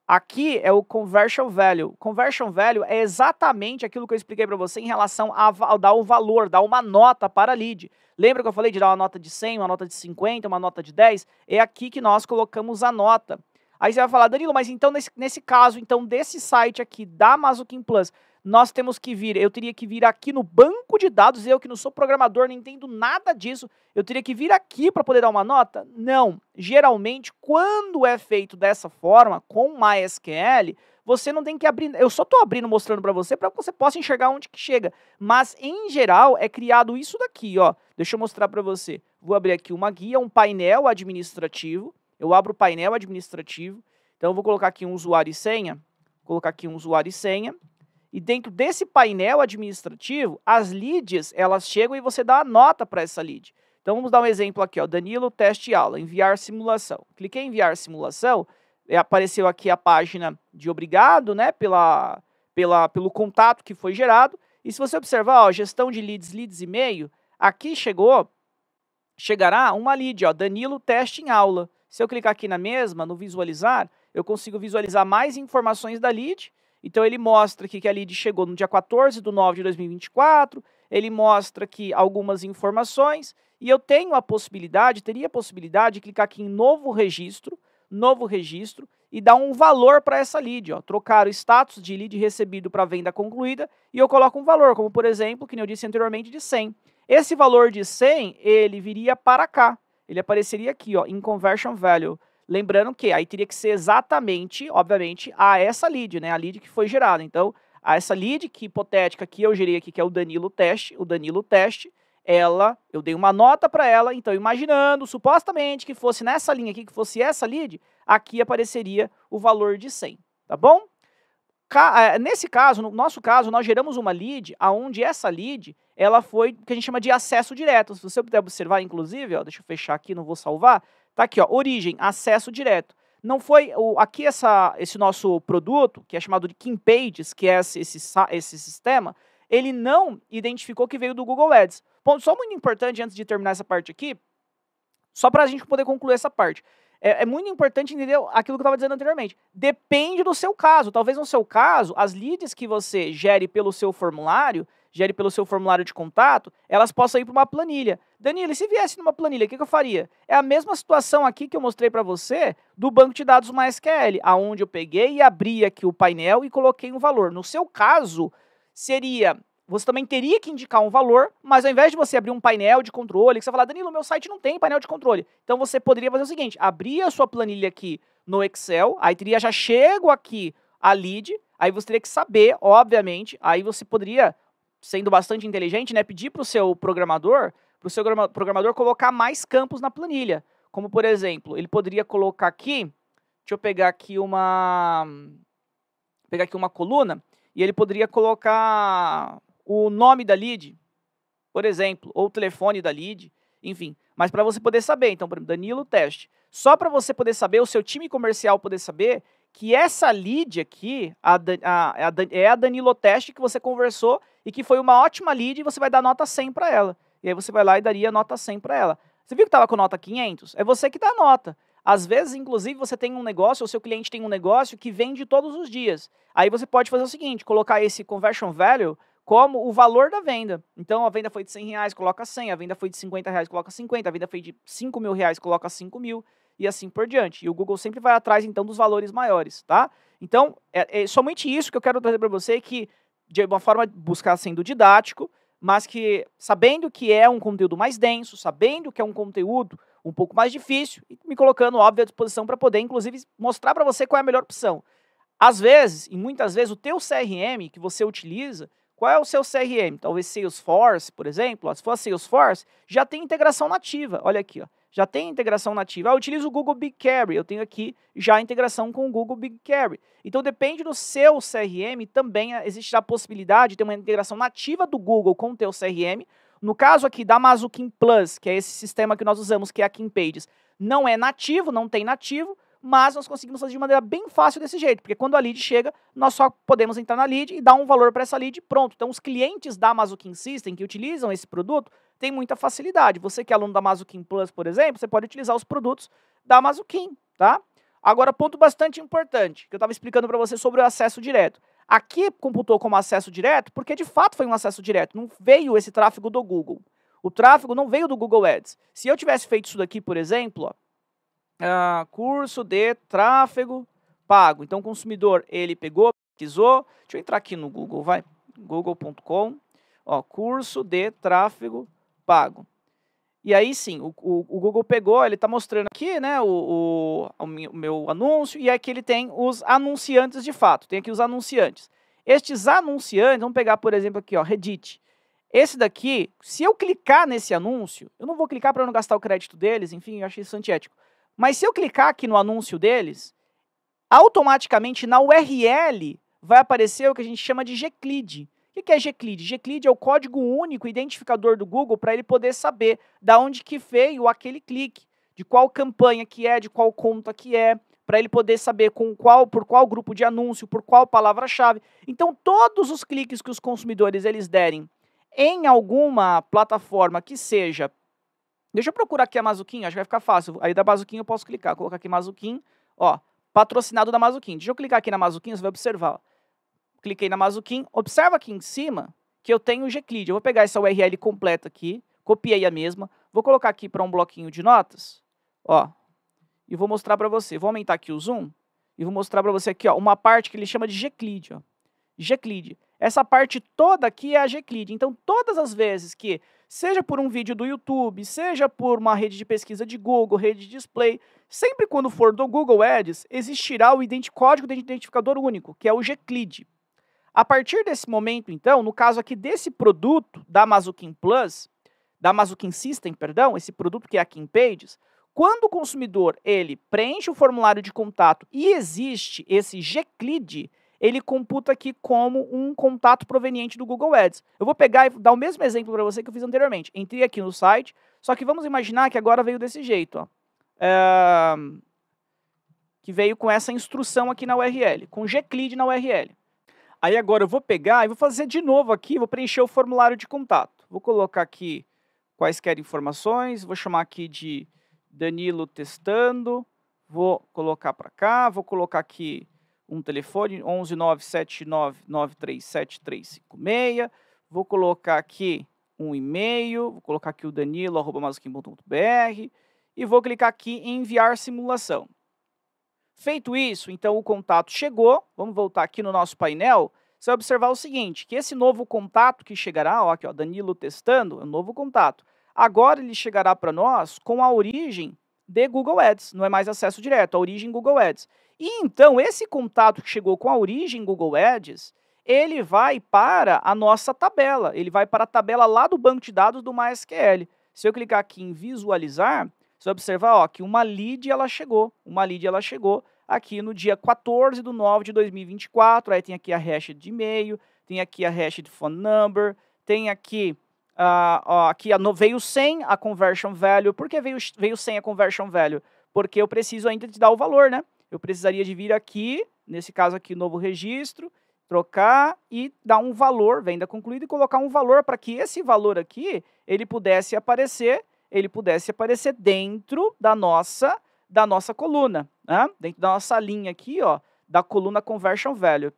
Aqui é o conversion value. Conversion value é exatamente aquilo que eu expliquei para você em relação a dar o valor, dar uma nota para lead. Lembra que eu falei de dar uma nota de 100, uma nota de 50, uma nota de 10? É aqui que nós colocamos a nota. Aí você vai falar, Danilo, mas então nesse, nesse caso, então desse site aqui da Mazukin Plus, nós temos que vir, eu teria que vir aqui no banco de dados, eu que não sou programador, não entendo nada disso, eu teria que vir aqui para poder dar uma nota? Não. Geralmente, quando é feito dessa forma, com MySQL, você não tem que abrir. Eu só estou abrindo mostrando para você para que você possa enxergar onde que chega. Mas em geral é criado isso daqui, ó. Deixa eu mostrar para você. Vou abrir aqui uma guia, um painel administrativo. Eu abro o painel administrativo. Então eu vou colocar aqui um usuário e senha. Vou colocar aqui um usuário e senha. E dentro desse painel administrativo, as leads, elas chegam e você dá a nota para essa lead. Então vamos dar um exemplo aqui, ó, Danilo, teste aula, enviar simulação. Cliquei em enviar simulação, é, apareceu aqui a página de obrigado, né, pela, pela, pelo contato que foi gerado. E se você observar, ó, gestão de leads, leads e-mail, aqui chegou, chegará uma lead, ó, Danilo, teste em aula. Se eu clicar aqui na mesma, no visualizar, eu consigo visualizar mais informações da lead então ele mostra aqui que a lead chegou no dia 14 de 9 de 2024, ele mostra aqui algumas informações e eu tenho a possibilidade, teria a possibilidade de clicar aqui em novo registro, novo registro e dar um valor para essa lead, ó, trocar o status de lead recebido para venda concluída e eu coloco um valor, como por exemplo, que eu disse anteriormente, de 100. Esse valor de 100, ele viria para cá, ele apareceria aqui ó, em Conversion Value, Lembrando que aí teria que ser exatamente, obviamente, a essa lead, né? A lead que foi gerada. Então, a essa lead que hipotética que eu gerei aqui, que é o Danilo Teste, o Danilo Teste, ela, eu dei uma nota para ela, então imaginando supostamente que fosse nessa linha aqui, que fosse essa lead, aqui apareceria o valor de 100, tá bom? É, nesse caso, no nosso caso, nós geramos uma lead aonde essa lead, ela foi o que a gente chama de acesso direto. Se você puder observar, inclusive, ó, deixa eu fechar aqui, não vou salvar, Tá aqui, ó, origem, acesso direto. Não foi o, aqui essa, esse nosso produto, que é chamado de Kim Pages, que é esse, esse, esse sistema, ele não identificou que veio do Google Ads. Ponto só muito importante antes de terminar essa parte aqui, só para a gente poder concluir essa parte. É, é muito importante entender aquilo que eu estava dizendo anteriormente. Depende do seu caso. Talvez no seu caso, as leads que você gere pelo seu formulário, gere pelo seu formulário de contato, elas possam ir para uma planilha. Danilo, e se viesse numa planilha, o que, que, eu faria? É a mesma situação aqui que eu mostrei para você do banco de dados MySQL, aonde eu peguei e abri aqui o painel e coloquei um valor. No seu caso, seria você também teria que indicar um valor, mas ao invés de você abrir um painel de controle, que você falar, Danilo, meu site não tem painel de controle. Então você poderia fazer o seguinte: abrir a sua planilha aqui no Excel, aí teria já chego aqui a lead, aí você teria que saber, obviamente, aí você poderia sendo bastante inteligente, né, pedir para o seu programador para o seu programador colocar mais campos na planilha. Como, por exemplo, ele poderia colocar aqui, deixa eu pegar aqui uma, pegar aqui uma coluna, e ele poderia colocar o nome da lead, por exemplo, ou o telefone da lead, enfim. Mas para você poder saber, então, por exemplo, Danilo Teste. Só para você poder saber, o seu time comercial poder saber que essa lead aqui a, a, é a, é a Danilo Teste que você conversou e que foi uma ótima lead e você vai dar nota 100 para ela. E aí você vai lá e daria nota 100 para ela. Você viu que estava com nota 500? É você que dá a nota. Às vezes, inclusive, você tem um negócio, ou seu cliente tem um negócio que vende todos os dias. Aí você pode fazer o seguinte, colocar esse conversion value como o valor da venda. Então, a venda foi de 100 reais, coloca 100, a venda foi de 50 reais, coloca 50, a venda foi de 5 mil reais, coloca 5 mil, e assim por diante. E o Google sempre vai atrás, então, dos valores maiores, tá? Então, é, é somente isso que eu quero trazer para você, que de uma forma buscar sendo didático, mas que sabendo que é um conteúdo mais denso, sabendo que é um conteúdo um pouco mais difícil, e me colocando, óbvio, à disposição para poder, inclusive, mostrar para você qual é a melhor opção. Às vezes, e muitas vezes, o teu CRM que você utiliza, qual é o seu CRM? Talvez Salesforce, por exemplo, se for Salesforce, já tem integração nativa. Olha aqui, ó já tem integração nativa. Ah, eu utilizo o Google BigQuery, eu tenho aqui já a integração com o Google BigQuery. Então, depende do seu CRM, também existe a possibilidade de ter uma integração nativa do Google com o teu CRM. No caso aqui da Mazukin Plus, que é esse sistema que nós usamos, que é a KingPages, não é nativo, não tem nativo, mas nós conseguimos fazer de maneira bem fácil desse jeito, porque quando a lead chega, nós só podemos entrar na lead e dar um valor para essa lead, pronto. Então, os clientes da Mazukin System que utilizam esse produto têm muita facilidade. Você que é aluno da Mazukin Plus, por exemplo, você pode utilizar os produtos da Mazukin, tá? Agora, ponto bastante importante, que eu estava explicando para você sobre o acesso direto. Aqui computou como acesso direto porque de fato foi um acesso direto, não veio esse tráfego do Google. O tráfego não veio do Google Ads. Se eu tivesse feito isso daqui, por exemplo, ó, uh, curso de tráfego pago. Então, o consumidor, ele pegou, pesquisou. Deixa eu entrar aqui no Google, vai. Google.com, ó, curso de tráfego pago. E aí sim, o, o, o Google pegou, ele está mostrando aqui né, o, o, o meu anúncio, e aqui é ele tem os anunciantes de fato, tem aqui os anunciantes. Estes anunciantes, vamos pegar por exemplo aqui, ó, Reddit. Esse daqui, se eu clicar nesse anúncio, eu não vou clicar para não gastar o crédito deles, enfim, eu achei isso antiético. Mas se eu clicar aqui no anúncio deles, automaticamente na URL vai aparecer o que a gente chama de Gclid. O que é Gclid? Gclid é o código único identificador do Google para ele poder saber da onde que veio aquele clique, de qual campanha que é, de qual conta que é, para ele poder saber com qual, por qual grupo de anúncio, por qual palavra-chave. Então, todos os cliques que os consumidores eles derem em alguma plataforma que seja Deixa eu procurar aqui a Mazuquinha, acho que vai ficar fácil. Aí da Mazuquinha eu posso clicar, colocar aqui Mazuquinha, ó, patrocinado da Mazuquinha. Deixa eu clicar aqui na Mazuquinha, você vai observar. Cliquei na Mazuquinha, observa aqui em cima que eu tenho o Gclid. Eu vou pegar essa URL completa aqui, copiei a mesma, vou colocar aqui para um bloquinho de notas, ó, e vou mostrar para você. Vou aumentar aqui o zoom e vou mostrar para você aqui, ó, uma parte que ele chama de Gclid, ó. Gclid. Essa parte toda aqui é a Gclid. Então, todas as vezes que seja por um vídeo do YouTube, seja por uma rede de pesquisa de Google, rede de display, sempre quando for do Google Ads, existirá o código de identificador único, que é o Gclid. A partir desse momento, então, no caso aqui desse produto da Mazukin Plus, da Mazukin System, perdão, esse produto que é a Kim Pages, quando o consumidor ele preenche o formulário de contato e existe esse Gclid, ele computa aqui como um contato proveniente do Google Ads. Eu vou pegar e dar o mesmo exemplo para você que eu fiz anteriormente. Entrei aqui no site, só que vamos imaginar que agora veio desse jeito, ó. É... que veio com essa instrução aqui na URL, com gclid na URL. Aí agora eu vou pegar e vou fazer de novo aqui, vou preencher o formulário de contato. Vou colocar aqui quaisquer informações, vou chamar aqui de Danilo testando, vou colocar para cá, vou colocar aqui um telefone, 11979937356. Vou colocar aqui um e-mail, vou colocar aqui o danilo.masquim.br e vou clicar aqui em enviar simulação. Feito isso, então o contato chegou, vamos voltar aqui no nosso painel, você vai observar o seguinte, que esse novo contato que chegará, ó, aqui ó, Danilo testando, é um novo contato, agora ele chegará para nós com a origem de Google Ads, não é mais acesso direto, a origem Google Ads. E então esse contato que chegou com a origem Google Ads, ele vai para a nossa tabela, ele vai para a tabela lá do banco de dados do MySQL. Se eu clicar aqui em visualizar, você vai observar ó, que uma lead ela chegou, uma lead ela chegou aqui no dia 14 de 9 de 2024, aí tem aqui a hash de e-mail, tem aqui a hash de phone number, tem aqui Uh, ó, aqui a, no, veio sem a conversion value. Por que veio, veio sem a conversion value? Porque eu preciso ainda te dar o valor, né? eu precisaria de vir aqui, nesse caso aqui, novo registro, trocar e dar um valor, venda concluída, e colocar um valor para que esse valor aqui, ele pudesse aparecer, ele pudesse aparecer dentro da nossa, da nossa coluna, né? dentro da nossa linha aqui, ó, da coluna Conversion Value.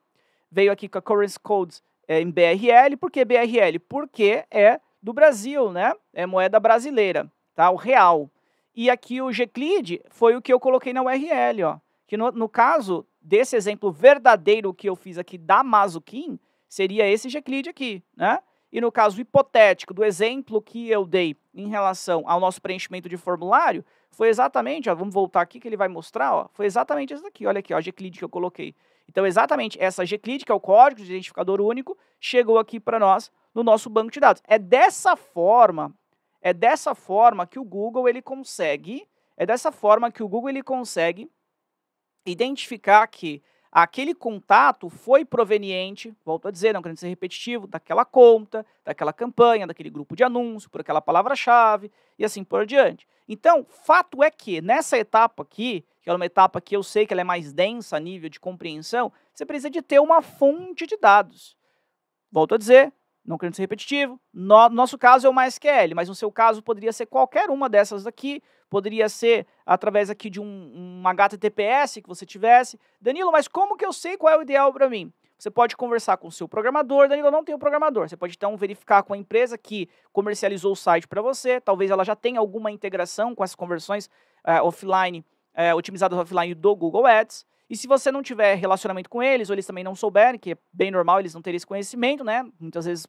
Veio aqui com a Currency Codes é, em BRL, por que BRL? Porque é do Brasil, né? É moeda brasileira, tá? O real. E aqui o Gclid foi o que eu coloquei na URL, ó. Que no, no caso desse exemplo verdadeiro que eu fiz aqui da Mazukin, seria esse Gclid aqui, né? E no caso hipotético do exemplo que eu dei em relação ao nosso preenchimento de formulário, foi exatamente, ó, vamos voltar aqui que ele vai mostrar, ó, foi exatamente essa daqui, olha aqui, ó, a g que eu coloquei. Então, exatamente essa Gclid que é o código de identificador único, chegou aqui para nós no nosso banco de dados. É dessa forma, é dessa forma que o Google ele consegue, é dessa forma que o Google ele consegue identificar que aquele contato foi proveniente, volto a dizer, não querendo ser repetitivo, daquela conta, daquela campanha, daquele grupo de anúncio, por aquela palavra-chave e assim por diante. Então, fato é que nessa etapa aqui, que é uma etapa que eu sei que ela é mais densa a nível de compreensão, você precisa de ter uma fonte de dados. Volto a dizer, não querendo ser repetitivo, no nosso caso é o MySQL, mas no seu caso poderia ser qualquer uma dessas daqui, poderia ser através aqui de um, um HTTPS que você tivesse. Danilo, mas como que eu sei qual é o ideal para mim? Você pode conversar com o seu programador, Danilo, eu não tenho programador. Você pode então verificar com a empresa que comercializou o site para você, talvez ela já tenha alguma integração com as conversões eh, offline, eh, otimizadas offline do Google Ads. E se você não tiver relacionamento com eles, ou eles também não souberem, que é bem normal eles não terem esse conhecimento, né? Muitas vezes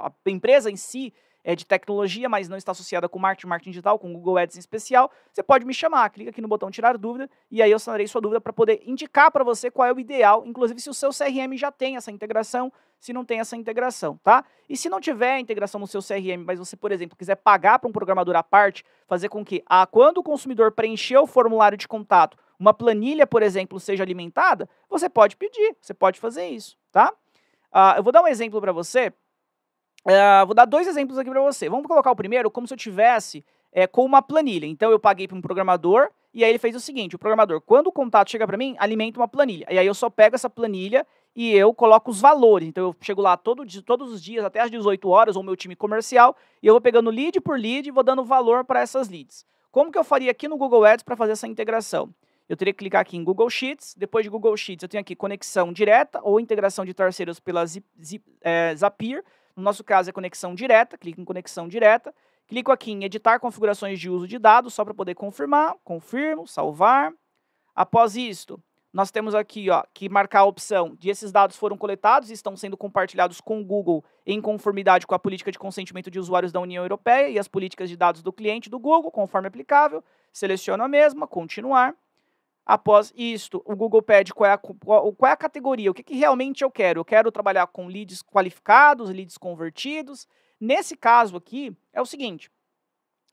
a empresa em si é de tecnologia, mas não está associada com marketing, marketing digital, com Google Ads em especial, você pode me chamar, clica aqui no botão tirar dúvida e aí eu sanarei sua dúvida para poder indicar para você qual é o ideal, inclusive se o seu CRM já tem essa integração, se não tem essa integração, tá? E se não tiver integração no seu CRM, mas você, por exemplo, quiser pagar para um programador à parte, fazer com que, a, ah, quando o consumidor preencher o formulário de contato, uma planilha, por exemplo, seja alimentada, você pode pedir, você pode fazer isso, tá? Uh, eu vou dar um exemplo para você. Uh, vou dar dois exemplos aqui para você. Vamos colocar o primeiro como se eu tivesse é, com uma planilha. Então eu paguei para um programador e aí ele fez o seguinte: o programador, quando o contato chega para mim, alimenta uma planilha. E aí eu só pego essa planilha e eu coloco os valores. Então eu chego lá todo, todos os dias, até as 18 horas, ou meu time comercial, e eu vou pegando lead por lead e vou dando valor para essas leads. Como que eu faria aqui no Google Ads para fazer essa integração? eu teria que clicar aqui em Google Sheets. Depois de Google Sheets, eu tenho aqui conexão direta ou integração de terceiros pela Zip, Zip, é, Zapier. No nosso caso é conexão direta, clico em conexão direta. Clico aqui em editar configurações de uso de dados, só para poder confirmar. Confirmo, salvar. Após isto, nós temos aqui ó, que marcar a opção de esses dados foram coletados e estão sendo compartilhados com o Google em conformidade com a política de consentimento de usuários da União Europeia e as políticas de dados do cliente do Google, conforme aplicável. Seleciono a mesma, continuar após isto, o Google pede qual é a, qual, qual é a categoria, o que, que realmente eu quero. Eu quero trabalhar com leads qualificados, leads convertidos. Nesse caso aqui, é o seguinte: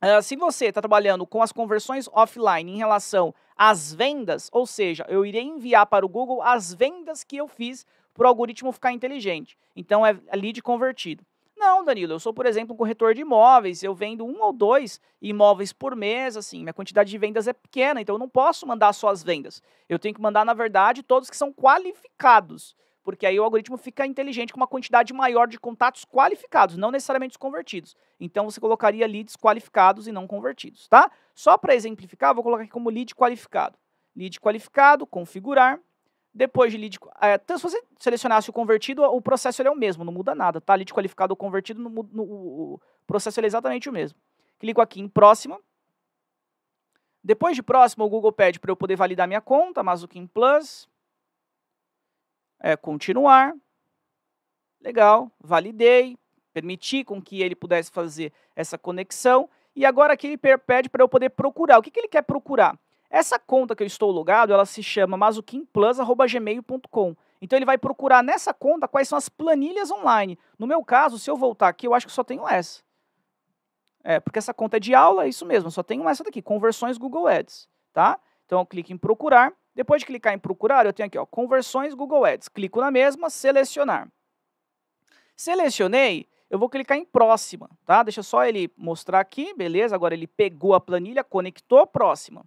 uh, se você está trabalhando com as conversões offline em relação às vendas, ou seja, eu irei enviar para o Google as vendas que eu fiz para o algoritmo ficar inteligente. Então, é lead convertido. Não, Danilo, eu sou, por exemplo, um corretor de imóveis, eu vendo um ou dois imóveis por mês, assim, minha quantidade de vendas é pequena, então eu não posso mandar só as vendas. Eu tenho que mandar, na verdade, todos que são qualificados, porque aí o algoritmo fica inteligente com uma quantidade maior de contatos qualificados, não necessariamente os convertidos. Então você colocaria leads qualificados e não convertidos, tá? Só para exemplificar, vou colocar aqui como lead qualificado. Lead qualificado, configurar, depois de lead. É, então, se você selecionasse o convertido, o processo é o mesmo, não muda nada, tá? Lead qualificado ou convertido, no, no, o processo é exatamente o mesmo. Clico aqui em próxima. Depois de próximo, o Google pede para eu poder validar minha conta, Mazukin Plus. É, continuar. Legal, validei, permiti com que ele pudesse fazer essa conexão. E agora aqui ele pede para eu poder procurar. O que, que ele quer procurar? Essa conta que eu estou logado, ela se chama mazukinplus.gmail.com. Então ele vai procurar nessa conta quais são as planilhas online. No meu caso, se eu voltar aqui, eu acho que só tenho essa. É, porque essa conta é de aula, é isso mesmo, só tenho essa daqui, conversões Google Ads, tá? Então eu clico em procurar. Depois de clicar em procurar, eu tenho aqui, ó, conversões Google Ads. Clico na mesma, selecionar. Selecionei, eu vou clicar em próxima, tá? Deixa só ele mostrar aqui, beleza? Agora ele pegou a planilha, conectou, próxima.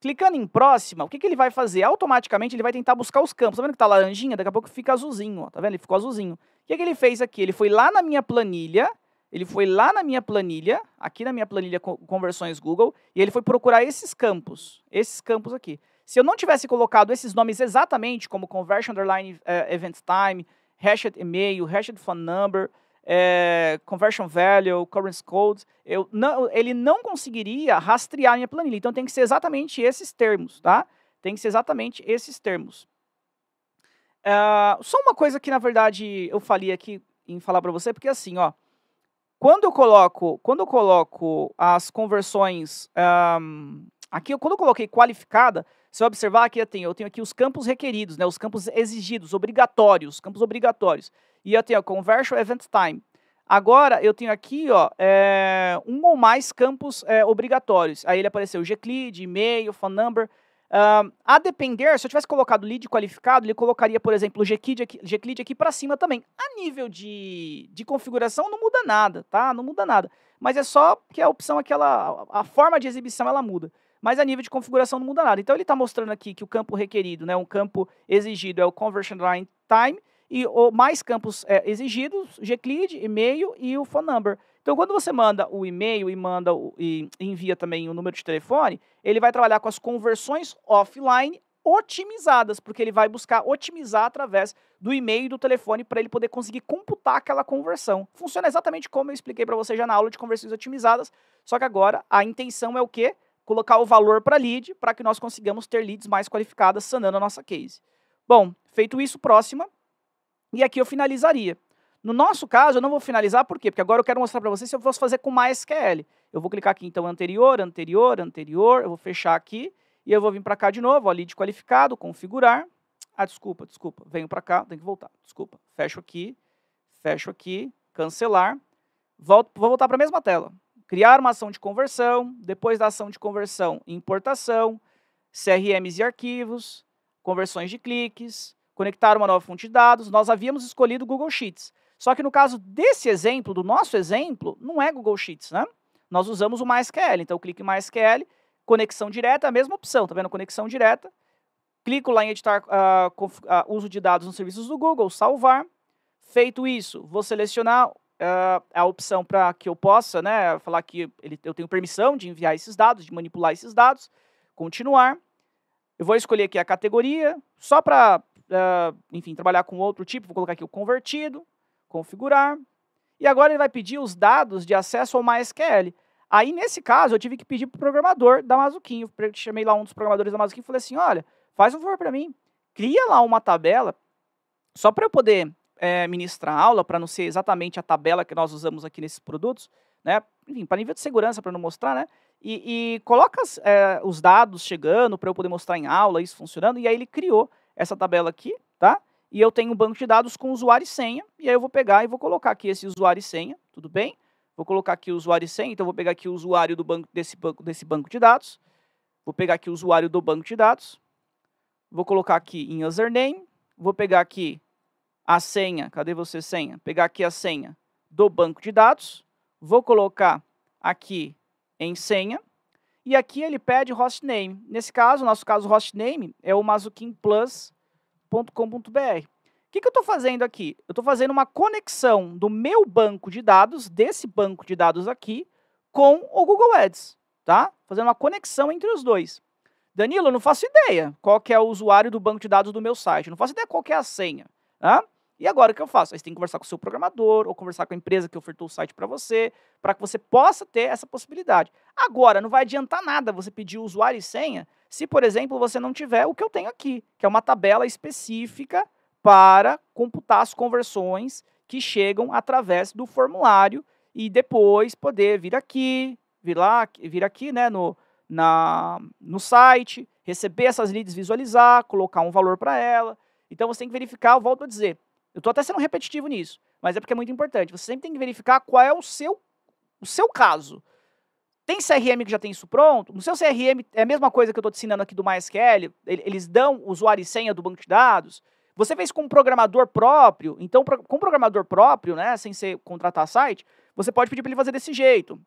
Clicando em próxima, o que, que ele vai fazer? Automaticamente ele vai tentar buscar os campos. Tá vendo que tá laranjinha? Daqui a pouco fica azulzinho, ó. Tá vendo? Ele ficou azulzinho. O que, que ele fez aqui? Ele foi lá na minha planilha, ele foi lá na minha planilha, aqui na minha planilha conversões Google, e ele foi procurar esses campos, esses campos aqui. Se eu não tivesse colocado esses nomes exatamente, como conversion underline uh, event time, hashed email, hashed phone number, é, conversion value, currency code, eu não, ele não conseguiria rastrear minha planilha. Então tem que ser exatamente esses termos, tá? Tem que ser exatamente esses termos. Uh, só uma coisa que na verdade eu falei aqui em falar para você, porque assim, ó, quando eu coloco, quando eu coloco as conversões um, aqui, quando eu coloquei qualificada, se eu observar aqui eu tenho, eu tenho aqui os campos requeridos, né, os campos exigidos, obrigatórios, campos obrigatórios. E eu tenho a Conversion Event Time. Agora eu tenho aqui ó, é, um ou mais campos é, obrigatórios. Aí ele apareceu Gclid, e-mail, phone number. Uh, a depender, se eu tivesse colocado lead qualificado, ele colocaria, por exemplo, o Gclid aqui, aqui para cima também. A nível de, de configuração não muda nada, tá? Não muda nada. Mas é só que a opção, aquela, a forma de exibição ela muda mas a nível de configuração não muda nada. Então ele está mostrando aqui que o campo requerido, né, um campo exigido é o conversion line time e o mais campos é, exigidos, gclid, e-mail e o phone number. Então quando você manda o e-mail e manda o, e envia também o número de telefone, ele vai trabalhar com as conversões offline otimizadas, porque ele vai buscar otimizar através do e-mail e do telefone para ele poder conseguir computar aquela conversão. Funciona exatamente como eu expliquei para você já na aula de conversões otimizadas, só que agora a intenção é o quê? colocar o valor para lead para que nós consigamos ter leads mais qualificadas sanando a nossa case. Bom, feito isso, próxima. E aqui eu finalizaria. No nosso caso, eu não vou finalizar, por quê? Porque agora eu quero mostrar para vocês se eu posso fazer com MySQL. Eu vou clicar aqui, então, anterior, anterior, anterior, eu vou fechar aqui, e eu vou vir para cá de novo, ó, lead qualificado, configurar. Ah, desculpa, desculpa, venho para cá, tenho que voltar, desculpa. Fecho aqui, fecho aqui, cancelar, volto, vou voltar para a mesma tela criar uma ação de conversão, depois da ação de conversão, importação, CRMs e arquivos, conversões de cliques, conectar uma nova fonte de dados. Nós havíamos escolhido Google Sheets. Só que no caso desse exemplo, do nosso exemplo, não é Google Sheets, né? Nós usamos o MySQL. Então, clique em MySQL, conexão direta, a mesma opção, tá vendo? Conexão direta. Clico lá em editar uh, uh, uso de dados nos serviços do Google, salvar. Feito isso, vou selecionar uh, a opção para que eu possa né, falar que ele, eu tenho permissão de enviar esses dados, de manipular esses dados, continuar. Eu vou escolher aqui a categoria, só para, uh, ah, enfim, trabalhar com outro tipo, vou colocar aqui o convertido, configurar. E agora ele vai pedir os dados de acesso ao MySQL. Aí, nesse caso, eu tive que pedir para o programador da Mazuquinho. Chamei lá um dos programadores da Mazuquinho e falei assim, olha, faz um favor para mim, cria lá uma tabela só para eu poder é, ministrar aula, para não ser exatamente a tabela que nós usamos aqui nesses produtos, né? Enfim, para nível de segurança, para não mostrar, né? E, e coloca é, os dados chegando para eu poder mostrar em aula isso funcionando. E aí ele criou essa tabela aqui, tá? E eu tenho um banco de dados com usuário e senha. E aí eu vou pegar e vou colocar aqui esse usuário e senha, tudo bem? Vou colocar aqui o usuário e senha. Então vou pegar aqui o usuário do banco desse banco desse banco de dados. Vou pegar aqui o usuário do banco de dados. Vou colocar aqui em username. Vou pegar aqui a senha. Cadê você, senha? Pegar aqui a senha do banco de dados, vou colocar aqui em senha, e aqui ele pede hostname. Nesse caso, nosso caso, hostname é o mazukinplus.com.br. O que, que eu estou fazendo aqui? Eu estou fazendo uma conexão do meu banco de dados, desse banco de dados aqui, com o Google Ads, tá? Fazendo uma conexão entre os dois. Danilo, eu não faço ideia qual que é o usuário do banco de dados do meu site, eu não faço ideia qual que é a senha. Tá? E agora o que eu faço? Aí você tem que conversar com o seu programador ou conversar com a empresa que ofertou o site para você, para que você possa ter essa possibilidade. Agora, não vai adiantar nada você pedir usuário e senha se, por exemplo, você não tiver o que eu tenho aqui, que é uma tabela específica para computar as conversões que chegam através do formulário e depois poder vir aqui, vir lá, vir aqui, né, no, na, no site, receber essas leads, visualizar, colocar um valor para ela. Então você tem que verificar, eu volto a dizer, eu estou até sendo repetitivo nisso, mas é porque é muito importante. Você sempre tem que verificar qual é o seu, o seu caso. Tem CRM que já tem isso pronto? No seu CRM é a mesma coisa que eu estou te ensinando aqui do MySQL? Eles dão usuário e senha do banco de dados? Você fez com um programador próprio, então com um programador próprio, né, sem ser contratar site, você pode pedir para ele fazer desse jeito.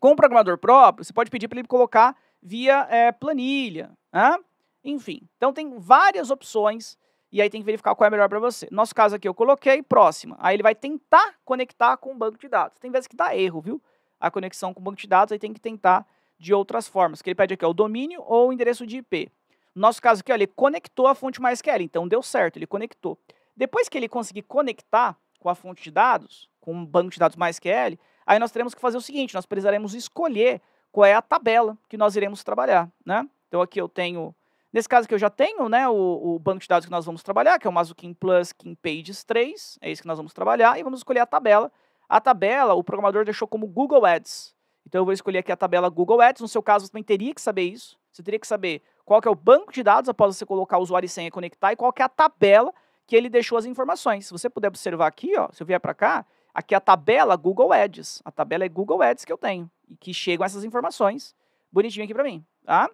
Com um programador próprio, você pode pedir para ele colocar via é, planilha, né? enfim. Então tem várias opções e aí tem que verificar qual é melhor para você. Nosso caso aqui, eu coloquei próxima. Aí ele vai tentar conectar com o banco de dados. Tem vezes que dá erro, viu? A conexão com o banco de dados, aí tem que tentar de outras formas. que ele pede aqui é o domínio ou o endereço de IP. Nosso caso aqui, ó, ele conectou a fonte MySQL, então deu certo, ele conectou. Depois que ele conseguir conectar com a fonte de dados, com o banco de dados MySQL, aí nós teremos que fazer o seguinte, nós precisaremos escolher qual é a tabela que nós iremos trabalhar, né? Então aqui eu tenho Nesse caso que eu já tenho, né, o, o, banco de dados que nós vamos trabalhar, que é o Mazukin Plus King Pages 3, é isso que nós vamos trabalhar, e vamos escolher a tabela. A tabela, o programador deixou como Google Ads. Então eu vou escolher aqui a tabela Google Ads, no seu caso você também teria que saber isso, você teria que saber qual que é o banco de dados após você colocar o usuário e senha conectar, e qual que é a tabela que ele deixou as informações. Se você puder observar aqui, ó, se eu vier para cá, aqui é a tabela Google Ads, a tabela é Google Ads que eu tenho, e que chegam essas informações bonitinho aqui para mim, tá?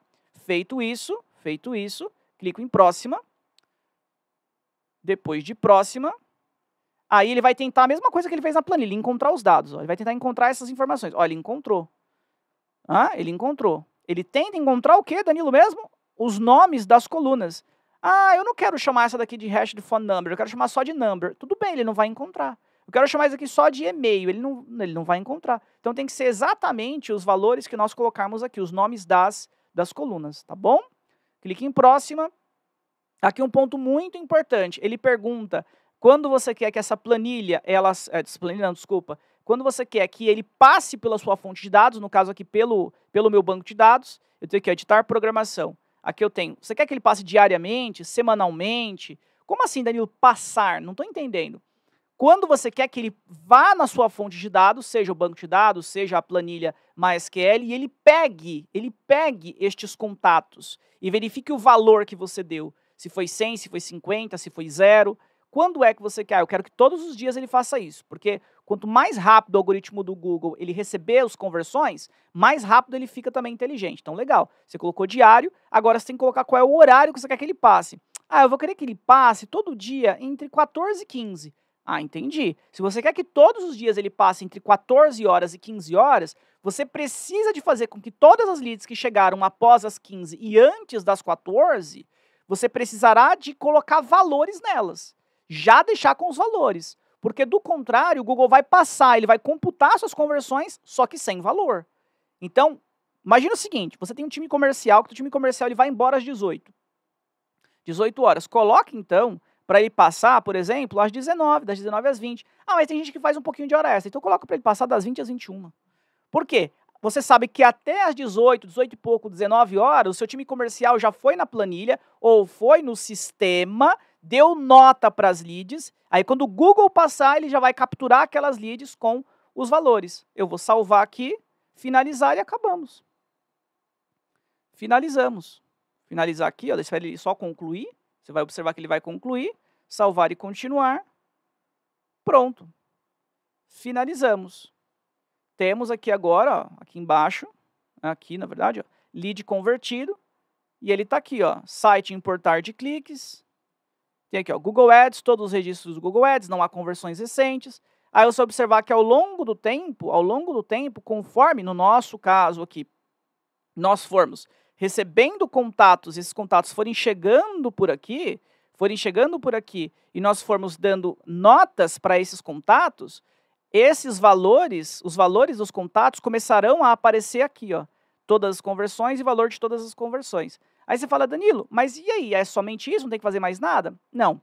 Feito isso, Feito isso, clico em próxima. Depois de próxima, aí ele vai tentar a mesma coisa que ele fez na planilha, encontrar os dados. Ó. Ele vai tentar encontrar essas informações. Olha, ele encontrou. Ah, ele encontrou. Ele tenta encontrar o que, Danilo, mesmo? Os nomes das colunas. Ah, eu não quero chamar essa daqui de hash de phone number, eu quero chamar só de number. Tudo bem, ele não vai encontrar. Eu quero chamar isso aqui só de e-mail, ele não, ele não vai encontrar. Então tem que ser exatamente os valores que nós colocarmos aqui, os nomes das, das colunas, tá bom? Clique em próxima. Aqui um ponto muito importante. Ele pergunta quando você quer que essa planilha, ela, eh, planilha não, desculpa, quando você quer que ele passe pela sua fonte de dados, no caso aqui pelo, pelo meu banco de dados, eu tenho que editar programação. Aqui eu tenho, você quer que ele passe diariamente, semanalmente? Como assim, Danilo, passar? Não estou entendendo quando você quer que ele vá na sua fonte de dados, seja o banco de dados, seja a planilha MySQL, e ele pegue, ele pegue estes contatos e verifique o valor que você deu. Se foi 100, se foi 50, se foi zero. Quando é que você quer? Ah, eu quero que todos os dias ele faça isso, porque quanto mais rápido o algoritmo do Google ele receber as conversões, mais rápido ele fica também inteligente. Então, legal, você colocou diário, agora você tem que colocar qual é o horário que você quer que ele passe. Ah, eu vou querer que ele passe todo dia entre 14 e 15. Ah, entendi. Se você quer que todos os dias ele passe entre 14 horas e 15 horas, você precisa de fazer com que todas as leads que chegaram após as 15 e antes das 14, você precisará de colocar valores nelas. Já deixar com os valores. Porque do contrário, o Google vai passar, ele vai computar suas conversões, só que sem valor. Então, imagina o seguinte, você tem um time comercial, que o time comercial ele vai embora às 18. 18 horas. Coloque então para ele passar, por exemplo, às 19, das 19 às 20. Ah, mas tem gente que faz um pouquinho de hora extra, então coloca para ele passar das 20 às 21. Por quê? Você sabe que até às 18, 18 e pouco, 19 horas, o seu time comercial já foi na planilha ou foi no sistema, deu nota para as leads. Aí quando o Google passar, ele já vai capturar aquelas leads com os valores. Eu vou salvar aqui, finalizar e acabamos. Finalizamos. Finalizar aqui, ó, deixa ele só concluir. Você vai observar que ele vai concluir, salvar e continuar. Pronto. Finalizamos. Temos aqui agora, ó, aqui embaixo, aqui na verdade, ó, lead convertido. E ele está aqui, ó, site importar de cliques. Tem aqui, ó, Google Ads, todos os registros do Google Ads, não há conversões recentes. Aí você observar que ao longo do tempo, ao longo do tempo, conforme no nosso caso aqui, nós formos recebendo contatos, esses contatos forem chegando por aqui, forem chegando por aqui e nós formos dando notas para esses contatos, esses valores, os valores dos contatos começarão a aparecer aqui, ó, todas as conversões e valor de todas as conversões. Aí você fala, Danilo, mas e aí? É somente isso? Não tem que fazer mais nada? Não.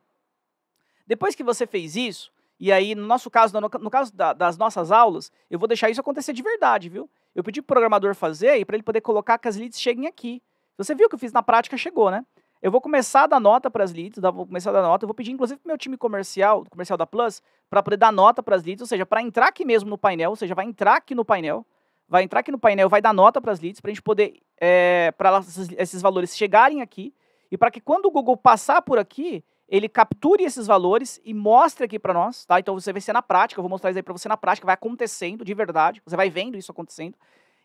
Depois que você fez isso, e aí, no nosso caso, no caso da, das nossas aulas, eu vou deixar isso acontecer de verdade, viu? Eu pedi pro programador fazer e para ele poder colocar que as leads cheguem aqui. Você viu que eu fiz na prática, chegou, né? Eu vou começar a dar nota para as leads, vou começar a dar nota, eu vou pedir inclusive para meu time comercial, comercial da Plus, para poder dar nota para as leads, ou seja, para entrar aqui mesmo no painel, ou seja, vai entrar aqui no painel, vai entrar aqui no painel, vai dar nota para as leads, para a gente poder, é, eh, para esses valores chegarem aqui, e para que quando o Google passar por aqui, ele capture esses valores e mostre aqui para nós, tá? Então você vai ser na prática, eu vou mostrar isso aí para você na prática, vai acontecendo de verdade, você vai vendo isso acontecendo.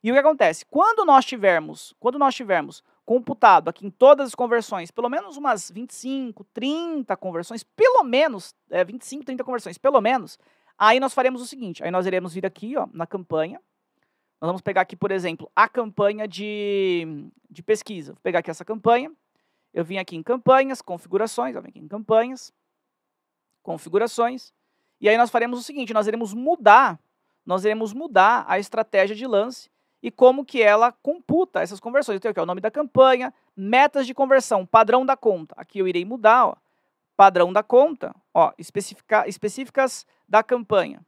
E o que acontece? Quando nós tivermos, quando nós tivermos computado aqui em todas as conversões, pelo menos umas 25, 30 conversões, pelo menos, é, 25, 30 conversões, pelo menos, aí nós faremos o seguinte, aí nós iremos vir aqui, ó, na campanha, nós vamos pegar aqui, por exemplo, a campanha de, de pesquisa, vou pegar aqui essa campanha, eu vim aqui em campanhas, configurações, eu vim aqui em campanhas, configurações. E aí nós faremos o seguinte, nós iremos mudar, nós iremos mudar a estratégia de lance e como que ela computa essas conversões. Eu tenho aqui ó, o nome da campanha, metas de conversão, padrão da conta. Aqui eu irei mudar, ó, padrão da conta, ó, especifica, específicas da campanha.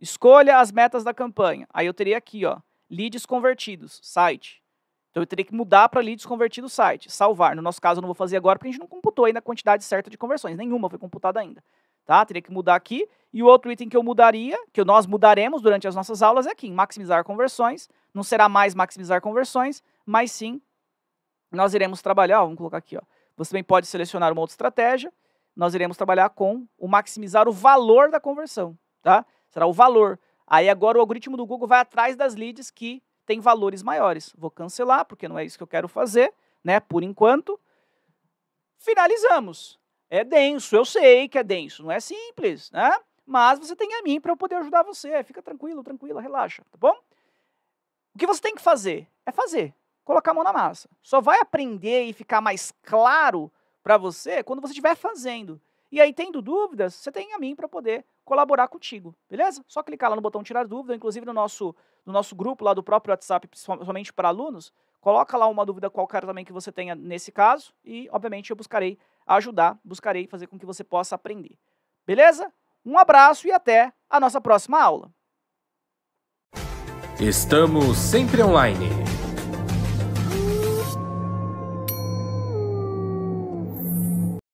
Escolha as metas da campanha. Aí eu teria aqui, ó, leads convertidos, site. Então eu teria que mudar para leads convertido do site, salvar. No nosso caso eu não vou fazer agora porque a gente não computou ainda a quantidade certa de conversões, nenhuma foi computada ainda. Tá? Teria que mudar aqui. E o outro item que eu mudaria, que nós mudaremos durante as nossas aulas é aqui, em maximizar conversões. Não será mais maximizar conversões, mas sim nós iremos trabalhar, ó, vamos colocar aqui, ó. Você também pode selecionar uma outra estratégia. Nós iremos trabalhar com o maximizar o valor da conversão, tá? Será o valor. Aí agora o algoritmo do Google vai atrás das leads que tem valores maiores. Vou cancelar, porque não é isso que eu quero fazer, né? Por enquanto. Finalizamos. É denso, eu sei que é denso, não é simples, né? Mas você tem a mim para eu poder ajudar você. Fica tranquilo, tranquila, relaxa, tá bom? O que você tem que fazer é fazer, colocar a mão na massa. Só vai aprender e ficar mais claro para você quando você estiver fazendo. E aí, tendo dúvidas, você tem a mim para poder colaborar contigo, beleza? Só clicar lá no botão tirar dúvida, inclusive no nosso, no nosso grupo lá do próprio WhatsApp, principalmente para alunos, coloca lá uma dúvida qualquer também que você tenha nesse caso e, obviamente, eu buscarei ajudar, buscarei fazer com que você possa aprender. Beleza? Um abraço e até a nossa próxima aula. Estamos sempre online